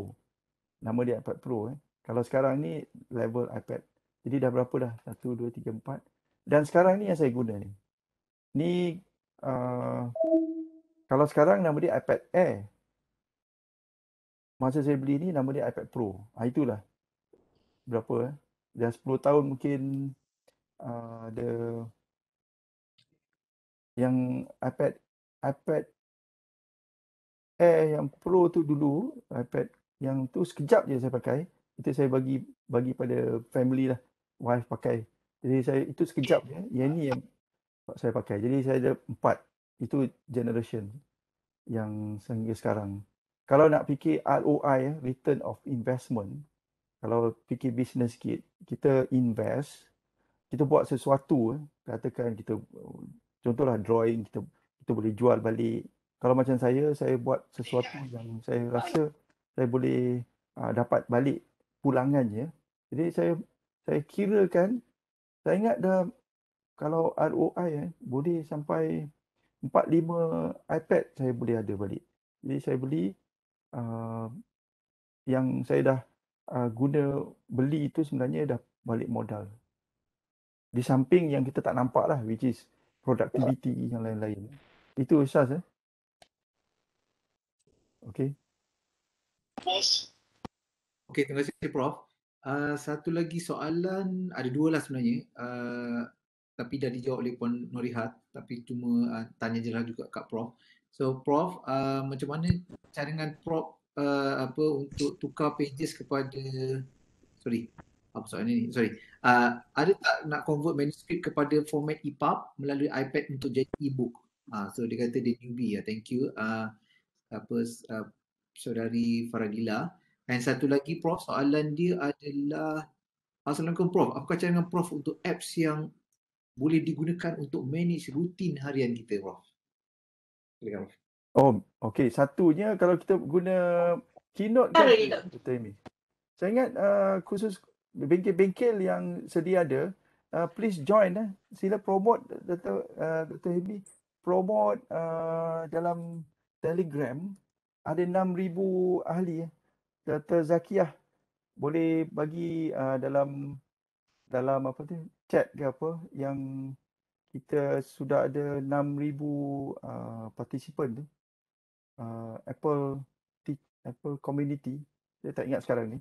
Nama dia iPad Pro eh. Kalau sekarang ni level iPad. Jadi dah berapa dah? 1 2 3 4. Dan sekarang ni yang saya guna ni. Ni uh, kalau sekarang nama dia iPad Air. Masa saya beli ni nama dia iPad Pro. Ah itulah. Berapa eh? Dah 10 tahun mungkin ada uh, yang iPad iPad Air yang Pro tu dulu, iPad yang tu sekejap je saya pakai. Itu saya bagi bagi pada family lah, wife pakai. Jadi saya itu sekejap je. Yang ni yang saya pakai. Jadi saya ada empat. Itu generation yang sehingga sekarang. Kalau nak fikir ROI, return of investment, kalau fikir business sikit, kita invest, kita buat sesuatu, eh. katakan kita, contohlah drawing, kita kita boleh jual balik, kalau macam saya saya buat sesuatu yang saya rasa saya boleh uh, dapat balik pulangannya jadi saya saya kirakan saya ingat dah kalau ROI eh, boleh sampai 4 5 iPad saya boleh ada balik jadi saya beli uh, yang saya dah uh, guna beli itu sebenarnya dah balik modal di samping yang kita tak nampak lah which is productivity ya. yang lain-lain itu usah eh Okay. Pause. Okay, terima kasih Prof. Uh, satu lagi soalan, ada dua lah sebenarnya. Uh, tapi dah dijawab oleh Puan Norihat. Tapi cuma uh, tanya je lah juga kat Prof. So Prof, uh, macam mana cara dengan Prof uh, apa untuk tukar pages kepada sorry apa soalan ini sorry uh, ada tak nak convert manuscript kepada format EPUB melalui iPad untuk jadi e-book uh, so dia kata dia newbie ya uh, thank you uh, apa uh, saudari Faradila dan satu lagi prof soalan dia adalah Assalamualaikum prof aku kacau dengan prof untuk apps yang boleh digunakan untuk manage rutin harian kita prof silakan prof oh okey satunya kalau kita guna keynote kan kita ini saya ingat uh, khusus bengkel-bengkel yang sedia ada uh, please join eh. sila promote Dr. Uh, Dr. Hibi promote uh, dalam Telegram ada 6000 ahli data zakiah boleh bagi uh, dalam dalam apa tu chat ke apa yang kita sudah ada 6000 uh, participant tu uh, Apple Apple community saya tak ingat sekarang ni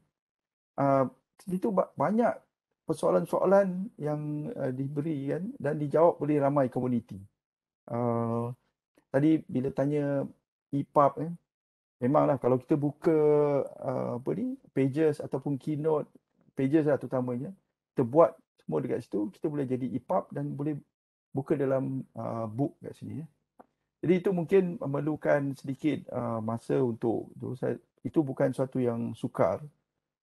uh, itu banyak persoalan-persoalan yang uh, diberi kan dan dijawab oleh ramai community uh, tadi bila tanya EPUB eh. Memanglah kalau kita buka uh, apa ni pages ataupun keynote pages lah terutamanya kita buat semua dekat situ kita boleh jadi EPUB dan boleh buka dalam uh, book dekat sini ya. Jadi itu mungkin memerlukan sedikit uh, masa untuk itu, saya, itu bukan suatu yang sukar.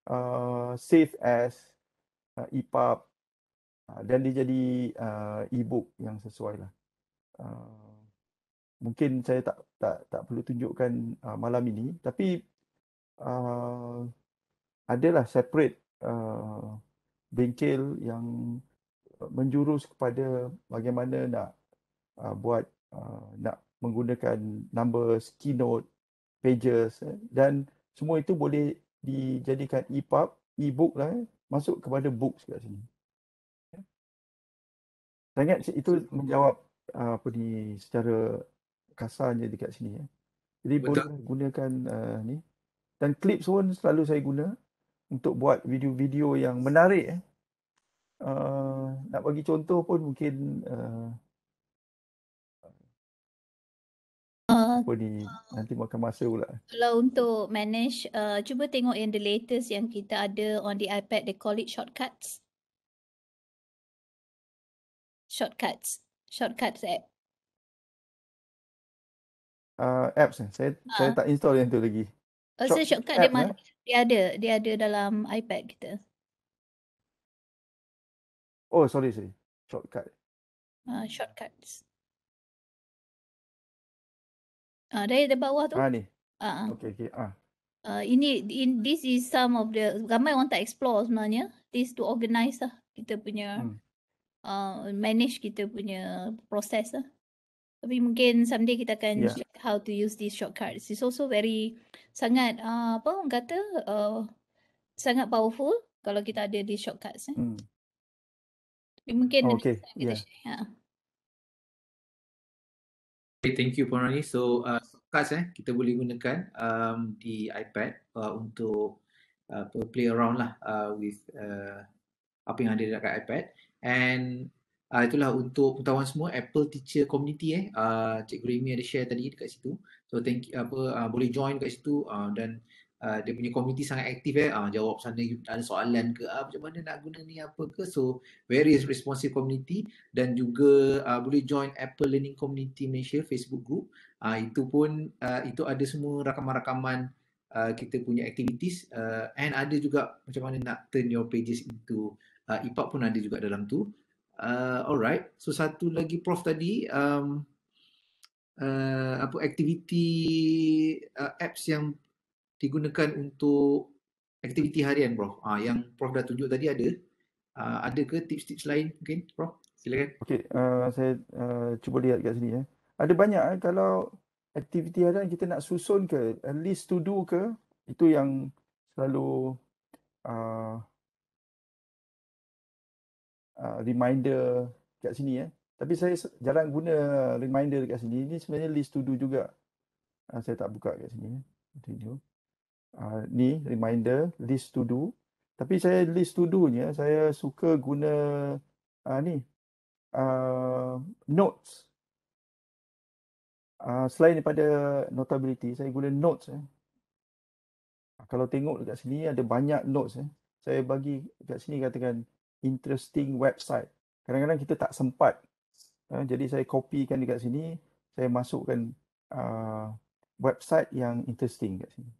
Uh, save as uh, EPUB uh, dan dia jadi uh, e-book yang sesuai lah. Uh, mungkin saya tak tak tak perlu tunjukkan uh, malam ini tapi uh, adalah separate uh, bengkel yang menjurus kepada bagaimana nak uh, buat uh, nak menggunakan numbers keynote pages eh, dan semua itu boleh dijadikan epub ebook lah eh, masuk kepada books kat sini saya ingat itu menjawab uh, apa ni secara kasarnya dekat sini ya. Jadi Betul. boleh gunakan uh, ni. Dan clip pun selalu saya guna untuk buat video-video yang menarik. Ya. Uh, nak bagi contoh pun mungkin uh, uh, apa ni, nanti makan masa pula. Kalau untuk manage, uh, cuba tengok yang the latest yang kita ada on the iPad, they call it shortcuts. Shortcuts. Shortcuts app uh, apps ni Saya, ha. saya tak install yang tu lagi. Oh, so shortcut dia, mas- eh. dia ada. Dia ada dalam iPad kita. Oh, sorry, sorry. Shortcut. Uh, shortcuts. Ah, dari, dari bawah tu. Ah, ni. Ah. ah. Okay, okay. Ah. Uh. ini, in, this is some of the, ramai orang tak explore sebenarnya. This to organize lah, kita punya, hmm. uh, manage kita punya proses lah. Tapi mungkin someday kita akan yeah how to use these shortcuts. It's also very sangat uh, apa orang kata uh, sangat powerful kalau kita ada di shortcuts. Eh. Hmm. Mungkin oh, okay. kita yeah. share. Yeah. Okay, thank you Puan Rani. So uh, ah, shortcuts eh, kita boleh gunakan um, di iPad uh, untuk uh, play around lah uh, with uh, apa yang ada dekat iPad. And uh, itulah untuk pengetahuan semua Apple Teacher Community eh uh, Cikgu Remy ada share tadi dekat situ so thank you apa uh, boleh join dekat situ uh, dan uh, dia punya community sangat aktif eh uh, jawab sana ada soalan ke uh, macam mana nak guna ni apa ke so very responsive community dan juga uh, boleh join Apple Learning Community Malaysia Facebook group uh, itu pun uh, itu ada semua rakaman-rakaman uh, kita punya activities uh, and ada juga macam mana nak turn your pages into uh, EPUB pun ada juga dalam tu Uh, alright. So satu lagi prof tadi um, uh, apa aktiviti uh, apps yang digunakan untuk aktiviti harian prof. Ah uh, yang prof dah tunjuk tadi ada uh, ada ke tips-tips lain mungkin okay, prof? Silakan. Okey, uh, saya uh, cuba lihat kat sini ya. Ada banyak eh, kalau aktiviti harian kita nak susun ke list to do ke itu yang selalu uh, Uh, reminder kat sini eh. Tapi saya jarang guna reminder kat sini. Ini sebenarnya list to do juga. Uh, saya tak buka kat sini. Eh. Uh, ni reminder, list to do. Tapi saya list to do nya, saya suka guna uh, ni. Uh, notes. Uh, selain daripada notability, saya guna notes. Eh. Kalau tengok dekat sini, ada banyak notes. Eh. Saya bagi dekat sini katakan interesting website. Kadang-kadang kita tak sempat. Uh, jadi saya copykan dekat sini, saya masukkan uh, website yang interesting dekat sini.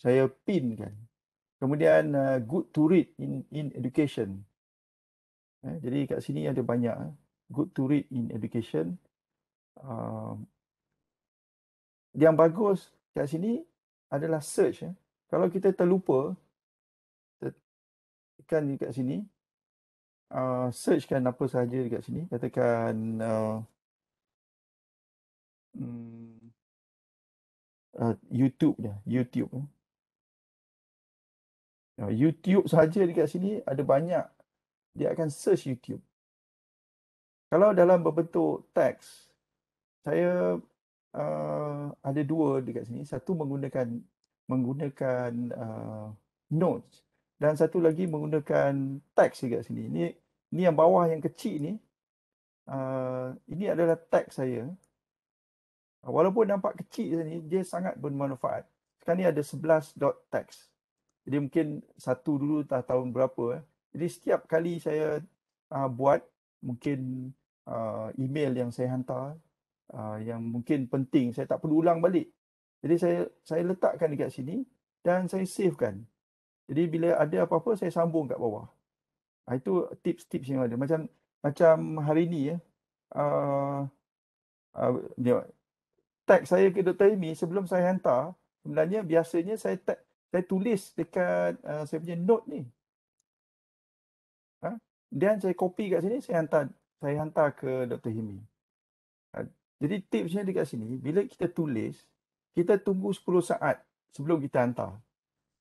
Saya pin kan. Kemudian uh, good to read in in education. Uh, jadi dekat sini ada banyak eh. good to read in education. Uh, yang bagus kat sini adalah search. Eh. Kalau kita terlupa, tekan dekat sini, uh, searchkan apa sahaja dekat sini. Katakan uh, hmm, uh, YouTube je. YouTube. Uh, YouTube sahaja dekat sini ada banyak. Dia akan search YouTube. Kalau dalam berbentuk teks, saya uh, ada dua dekat sini. Satu menggunakan menggunakan uh, notes dan satu lagi menggunakan teks juga sini. Ini ini yang bawah yang kecil ni. Uh, ini adalah tag saya. Uh, walaupun nampak kecil sini, dia sangat bermanfaat. Sekarang ni ada 11.text. Jadi mungkin satu dulu tak tahun berapa. Eh. Jadi setiap kali saya uh, buat mungkin uh, email yang saya hantar uh, yang mungkin penting, saya tak perlu ulang balik. Jadi saya saya letakkan dekat sini dan saya savekan. Jadi bila ada apa-apa saya sambung kat bawah. Ha, itu tips-tips yang ada. Macam macam hari ni ya. Uh, uh, tag saya ke Dr. Amy sebelum saya hantar. Sebenarnya biasanya saya tag, saya tulis dekat uh, saya punya note ni. Ha? Dan saya copy kat sini, saya hantar saya hantar ke Dr. Himi. Ha, jadi tipsnya dekat sini, bila kita tulis, kita tunggu 10 saat sebelum kita hantar.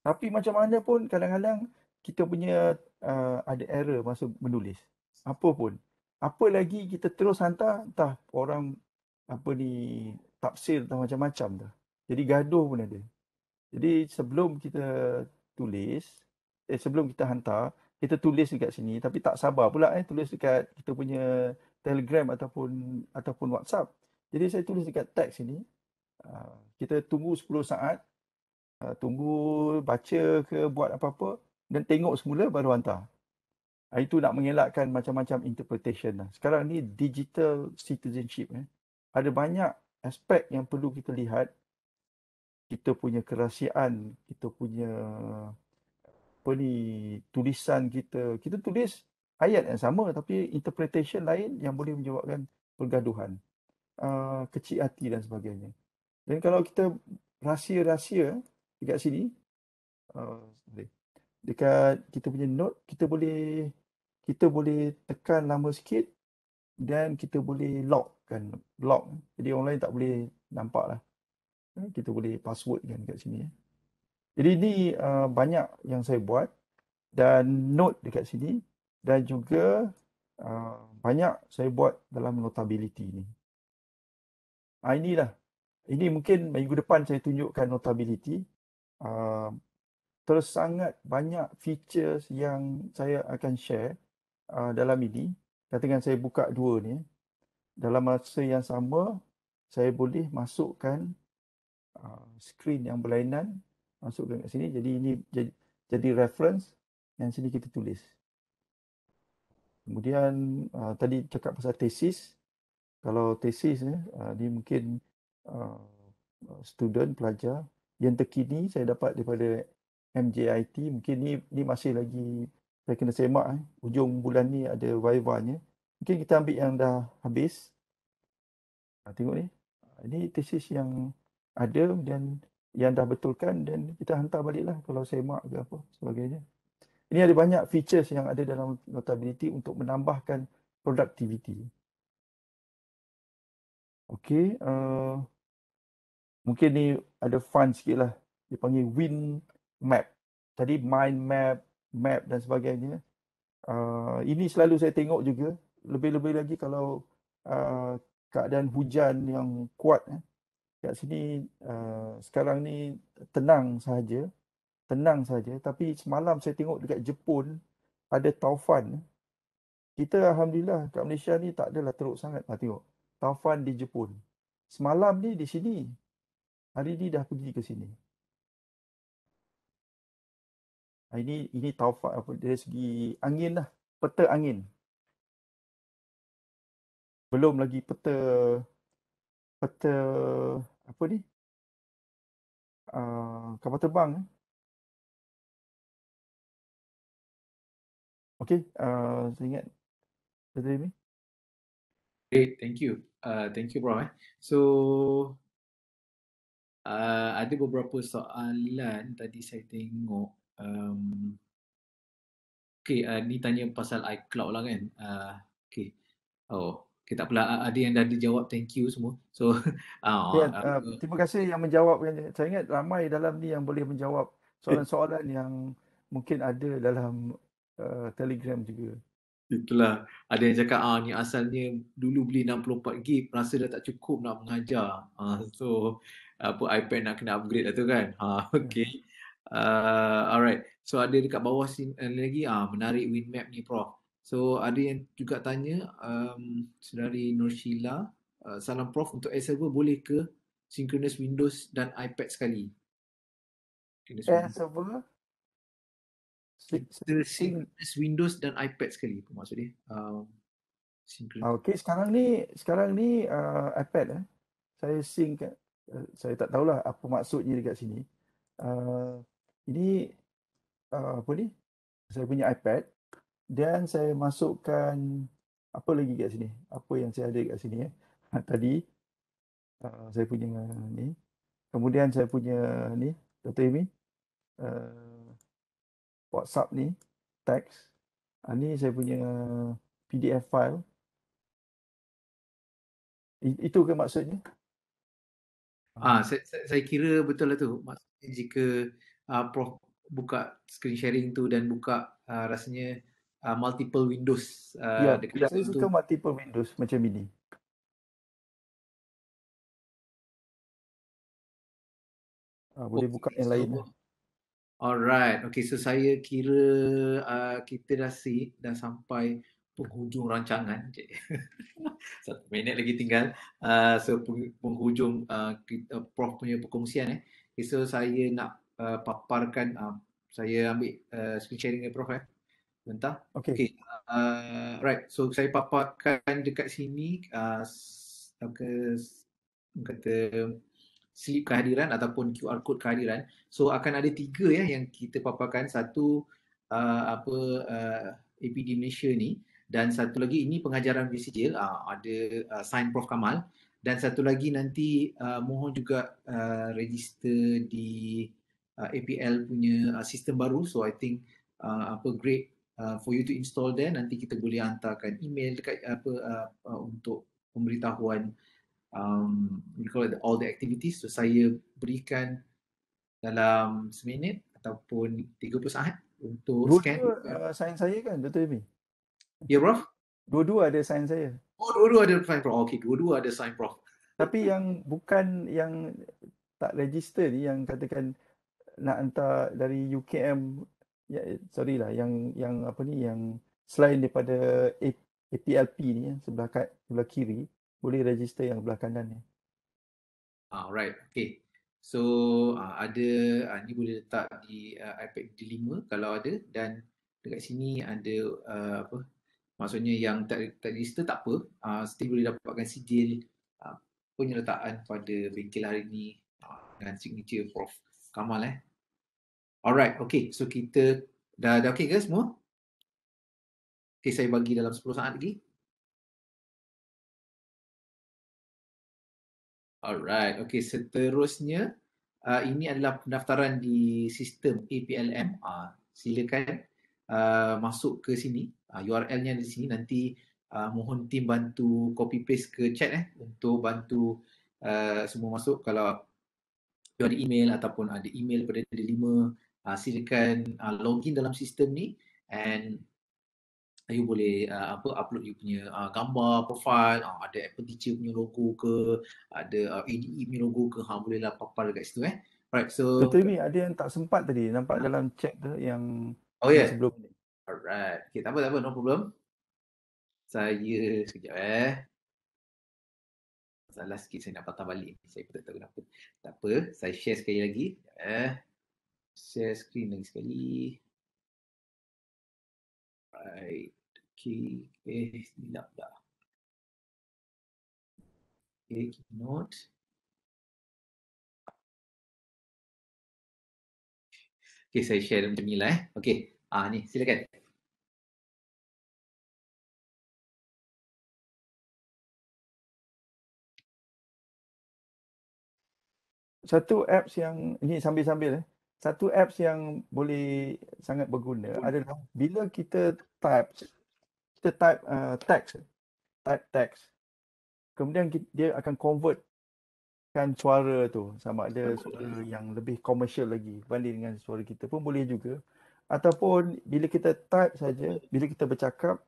Tapi macam mana pun kadang-kadang kita punya uh, ada error masa menulis. Apa pun. Apa lagi kita terus hantar entah orang apa ni tafsir atau macam-macam tu. Jadi gaduh pun ada. Jadi sebelum kita tulis, eh, sebelum kita hantar, kita tulis dekat sini tapi tak sabar pula eh tulis dekat kita punya Telegram ataupun ataupun WhatsApp. Jadi saya tulis dekat teks ini. Uh, kita tunggu 10 saat Ah, tunggu baca ke buat apa-apa dan tengok semula baru hantar. Ah, itu nak mengelakkan macam-macam interpretation lah. Sekarang ni digital citizenship eh. Ada banyak aspek yang perlu kita lihat. Kita punya kerahsiaan, kita punya apa ni, tulisan kita. Kita tulis ayat yang sama tapi interpretation lain yang boleh menjawabkan pergaduhan. Uh, kecil hati dan sebagainya. Dan kalau kita rahsia-rahsia, dekat sini uh, dekat kita punya note kita boleh kita boleh tekan lama sikit dan kita boleh lock kan lock jadi orang lain tak boleh nampak lah eh, kita boleh password kan dekat sini ya. jadi ini uh, banyak yang saya buat dan note dekat sini dan juga uh, banyak saya buat dalam notability ni ha, inilah ini mungkin minggu depan saya tunjukkan notability uh, tersangat banyak features yang saya akan share uh, dalam ini. Katakan saya buka dua ni. Dalam masa yang sama, saya boleh masukkan uh, screen yang berlainan. Masukkan kat sini. Jadi ini jadi, reference yang sini kita tulis. Kemudian uh, tadi cakap pasal tesis. Kalau tesis ni, uh, ni mungkin uh, student, pelajar yang terkini saya dapat daripada MJIT mungkin ni ni masih lagi saya kena semak eh. Ujung bulan ni ada Viva-nya. Mungkin kita ambil yang dah habis. Ha, tengok ni. Ini ha, tesis yang ada dan yang dah betulkan dan kita hantar baliklah kalau semak ke apa sebagainya. Ini ada banyak features yang ada dalam notability untuk menambahkan productivity. Okey, uh, mungkin ni ada fun sikit lah. Dia panggil wind map. Tadi mind map, map dan sebagainya. Uh, ini selalu saya tengok juga. Lebih-lebih lagi kalau uh, keadaan hujan yang kuat. Eh. Kat sini uh, sekarang ni tenang saja, Tenang saja. Tapi semalam saya tengok dekat Jepun ada taufan. Kita Alhamdulillah kat Malaysia ni tak adalah teruk sangat. Ha, tengok. Taufan di Jepun. Semalam ni di sini Hari ini dah pergi ke sini. Ah, ini ini taufik apa dari segi angin lah. Peta angin. Belum lagi peta peta apa ni? Uh, kapal terbang. Eh. Okay, uh, ah, saya ingat. Terima kasih. Great, thank you. Uh, thank you, bro. Eh. So, Uh, ada beberapa soalan tadi saya tengok. Um, okay, uh, ah, ni tanya pasal iCloud lah kan. Uh, ah, okay. Oh, okay, tak pula. Uh, ada yang dah dijawab. Thank you semua. So, uh, yeah, uh, uh, terima kasih yang menjawab. Saya ingat ramai dalam ni yang boleh menjawab eh. soalan-soalan yang mungkin ada dalam uh, Telegram juga. Itulah ada yang cakap ah ni asalnya dulu beli 64 GB rasa dah tak cukup nak mengajar. Ah so apa iPad nak kena upgrade lah tu kan. Ha ah, ya. okey. Uh, ah, alright. So ada dekat bawah sini eh, lagi ah menarik wind map ni prof. So ada yang juga tanya um, saudari Nursila uh, salam prof untuk S server boleh ke synchronous Windows dan iPad sekali? Synchronous server same as Windows dan iPad sekali pun maksud dia. Um, uh, okay, sekarang ni sekarang ni uh, iPad eh. Saya sync Uh, saya tak tahulah apa maksudnya dekat sini. Uh, ini uh, apa ni? Saya punya iPad dan saya masukkan apa lagi dekat sini? Apa yang saya ada dekat sini eh? Ha, tadi uh, saya punya ni. Kemudian saya punya ni, Dr. Amy. Uh, WhatsApp ni, teks. Uh, ah, ni saya punya PDF file. Itu ke maksudnya? Ah, saya, saya kira betul lah tu. Maksudnya jika uh, Prof buka screen sharing tu dan buka uh, rasanya uh, multiple windows. Uh, ya, dekat ya saya suka multiple windows macam ini. Ah, boleh buka yang lain. Lah. Alright, okay so saya kira uh, kita dah sit dah sampai penghujung rancangan. Satu minit lagi tinggal. Uh, so penghujung uh, uh, Prof punya perkongsian. Eh. Okay, so saya nak uh, paparkan, uh, saya ambil uh, screen sharing dengan Prof. Eh. Bentar. Okay. okay. Uh, right, so saya paparkan dekat sini. Uh, kata, kata slip kehadiran ataupun QR code kehadiran. So akan ada tiga ya yang kita paparkan. Satu uh, apa uh, APD Malaysia ni dan satu lagi ini pengajaran VCJL uh, ah, ada uh, sign Prof Kamal dan satu lagi nanti uh, mohon juga uh, register di uh, APL punya uh, sistem baru. So I think uh, apa great Uh, for you to install there nanti kita boleh hantarkan email dekat apa uh, uh, untuk pemberitahuan um, we call it all the activities. So saya berikan dalam seminit ataupun 30 saat untuk dua scan. Dua uh, sains saya kan, Dr. Amy? Ya, yeah, Prof. Dua-dua ada sains saya. Oh, dua-dua ada sign Prof. Okay, dua-dua ada sign Prof. Tapi yang bukan yang tak register ni, yang katakan nak hantar dari UKM, ya, sorry lah, yang yang apa ni, yang selain daripada APLP ni, ya, sebelah, kat, sebelah kiri, boleh register yang belah kanan ni. Alright, okay. So uh, ada uh, ni boleh letak di uh, iPad D5 kalau ada dan dekat sini ada uh, apa? Maksudnya yang tak tak register tak apa, uh, still boleh dapatkan sijil uh, penyertaan pada bengkel hari ni uh, dengan signature Prof Kamal eh. Alright, okay. So kita dah dah okay ke semua? Okay, saya bagi dalam 10 saat lagi. Alright, okay. Seterusnya, uh, ini adalah pendaftaran di sistem APLM. Uh, silakan uh, masuk ke sini. Uh, URL-nya di sini. Nanti uh, mohon tim bantu copy paste ke chat eh, untuk bantu uh, semua masuk. Kalau you ada email ataupun ada email pada d uh, silakan uh, login dalam sistem ni and you boleh uh, apa upload you punya uh, gambar profil uh, ada Apple Teacher punya logo ke ada EDE uh, e punya logo ke ha boleh lah papal dekat situ eh right so betul ni ada yang tak sempat tadi nampak uh, dalam chat tu yang oh ya yeah. sebelum ni alright okey tak apa tak apa no problem saya sekejap eh salah sikit saya nak patah balik saya pun tak tahu kenapa tak apa saya share sekali lagi eh share screen lagi sekali right. Aquí es lambda. X not. Okay, saya share macam ni lah eh. Okay, ah, ni silakan. Satu apps yang ni sambil-sambil eh satu apps yang boleh sangat berguna adalah bila kita type kita type uh, text type text kemudian kita, dia akan convert kan suara tu sama ada suara yang lebih commercial lagi berbanding dengan suara kita pun boleh juga ataupun bila kita type saja bila kita bercakap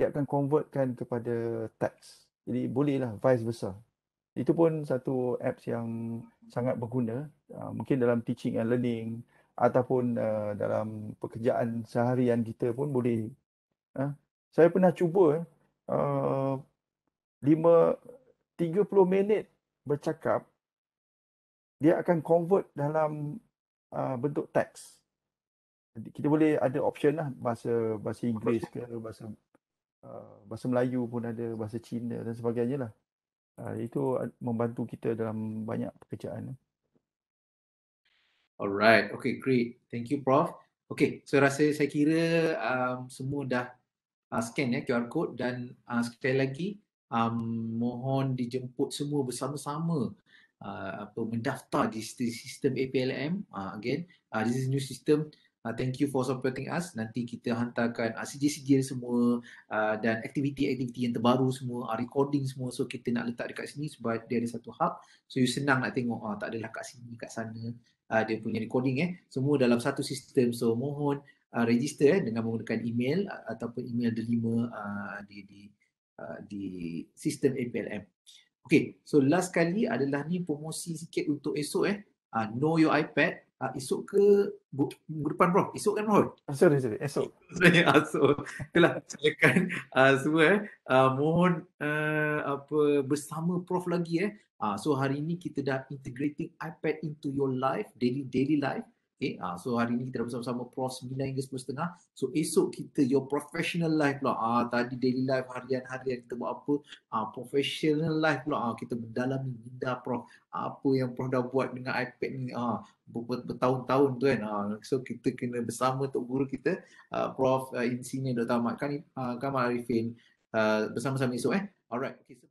dia akan convertkan kepada text jadi bolehlah vice versa itu pun satu apps yang sangat berguna uh, mungkin dalam teaching and learning ataupun uh, dalam pekerjaan seharian kita pun boleh. Ah, saya pernah cuba uh, lima 30 minit bercakap dia akan convert dalam bentuk teks. Kita boleh ada option lah bahasa bahasa Inggeris ke bahasa bahasa Melayu pun ada bahasa Cina dan sebagainya lah. Ah, itu membantu kita dalam banyak pekerjaan. Alright, okay, great. Thank you, Prof. Okay, so rasa saya kira um, semua dah uh, scan ya QR code dan uh, sekali lagi um, mohon dijemput semua bersama-sama uh, mendaftar di sistem APLM uh, again. Uh, this is new system. Uh, thank you for supporting us. Nanti kita hantarkan uh, ah, sijil semua uh, dan aktiviti-aktiviti yang terbaru semua, uh, recording semua. So kita nak letak dekat sini sebab dia ada satu hub. So you senang nak tengok uh, tak adalah kat sini, kat sana uh, dia punya recording eh. Semua dalam satu sistem. So mohon uh, register eh, dengan menggunakan email uh, ataupun email delima uh, di di uh, di sistem APLM. Okay, so last kali adalah ni promosi sikit untuk esok eh. Uh, know your iPad Uh, esok ke bu, minggu depan bro? Esok kan mohon? Sorry, sorry. Esok. Saya asok. Ah, Itulah. Silakan uh, semua. Eh. Uh, mohon uh, apa bersama prof lagi. eh. Uh, so hari ini kita dah integrating iPad into your life, daily daily life. Okay, uh, so hari ni kita dah bersama-sama Prof 9 hingga setengah. So esok kita your professional life pula. Ah uh, tadi daily life harian-harian kita buat apa? Ah uh, professional life pula. Ah uh, kita mendalami minda Prof. Apa yang Prof dah buat dengan iPad ni? Ah uh, bertahun-tahun tu kan. Ah uh, so kita kena bersama tok guru kita uh, Prof uh, ah, Insinyur Dr. Ahmad Kamal Arifin uh, bersama-sama esok eh. Alright. Okay, so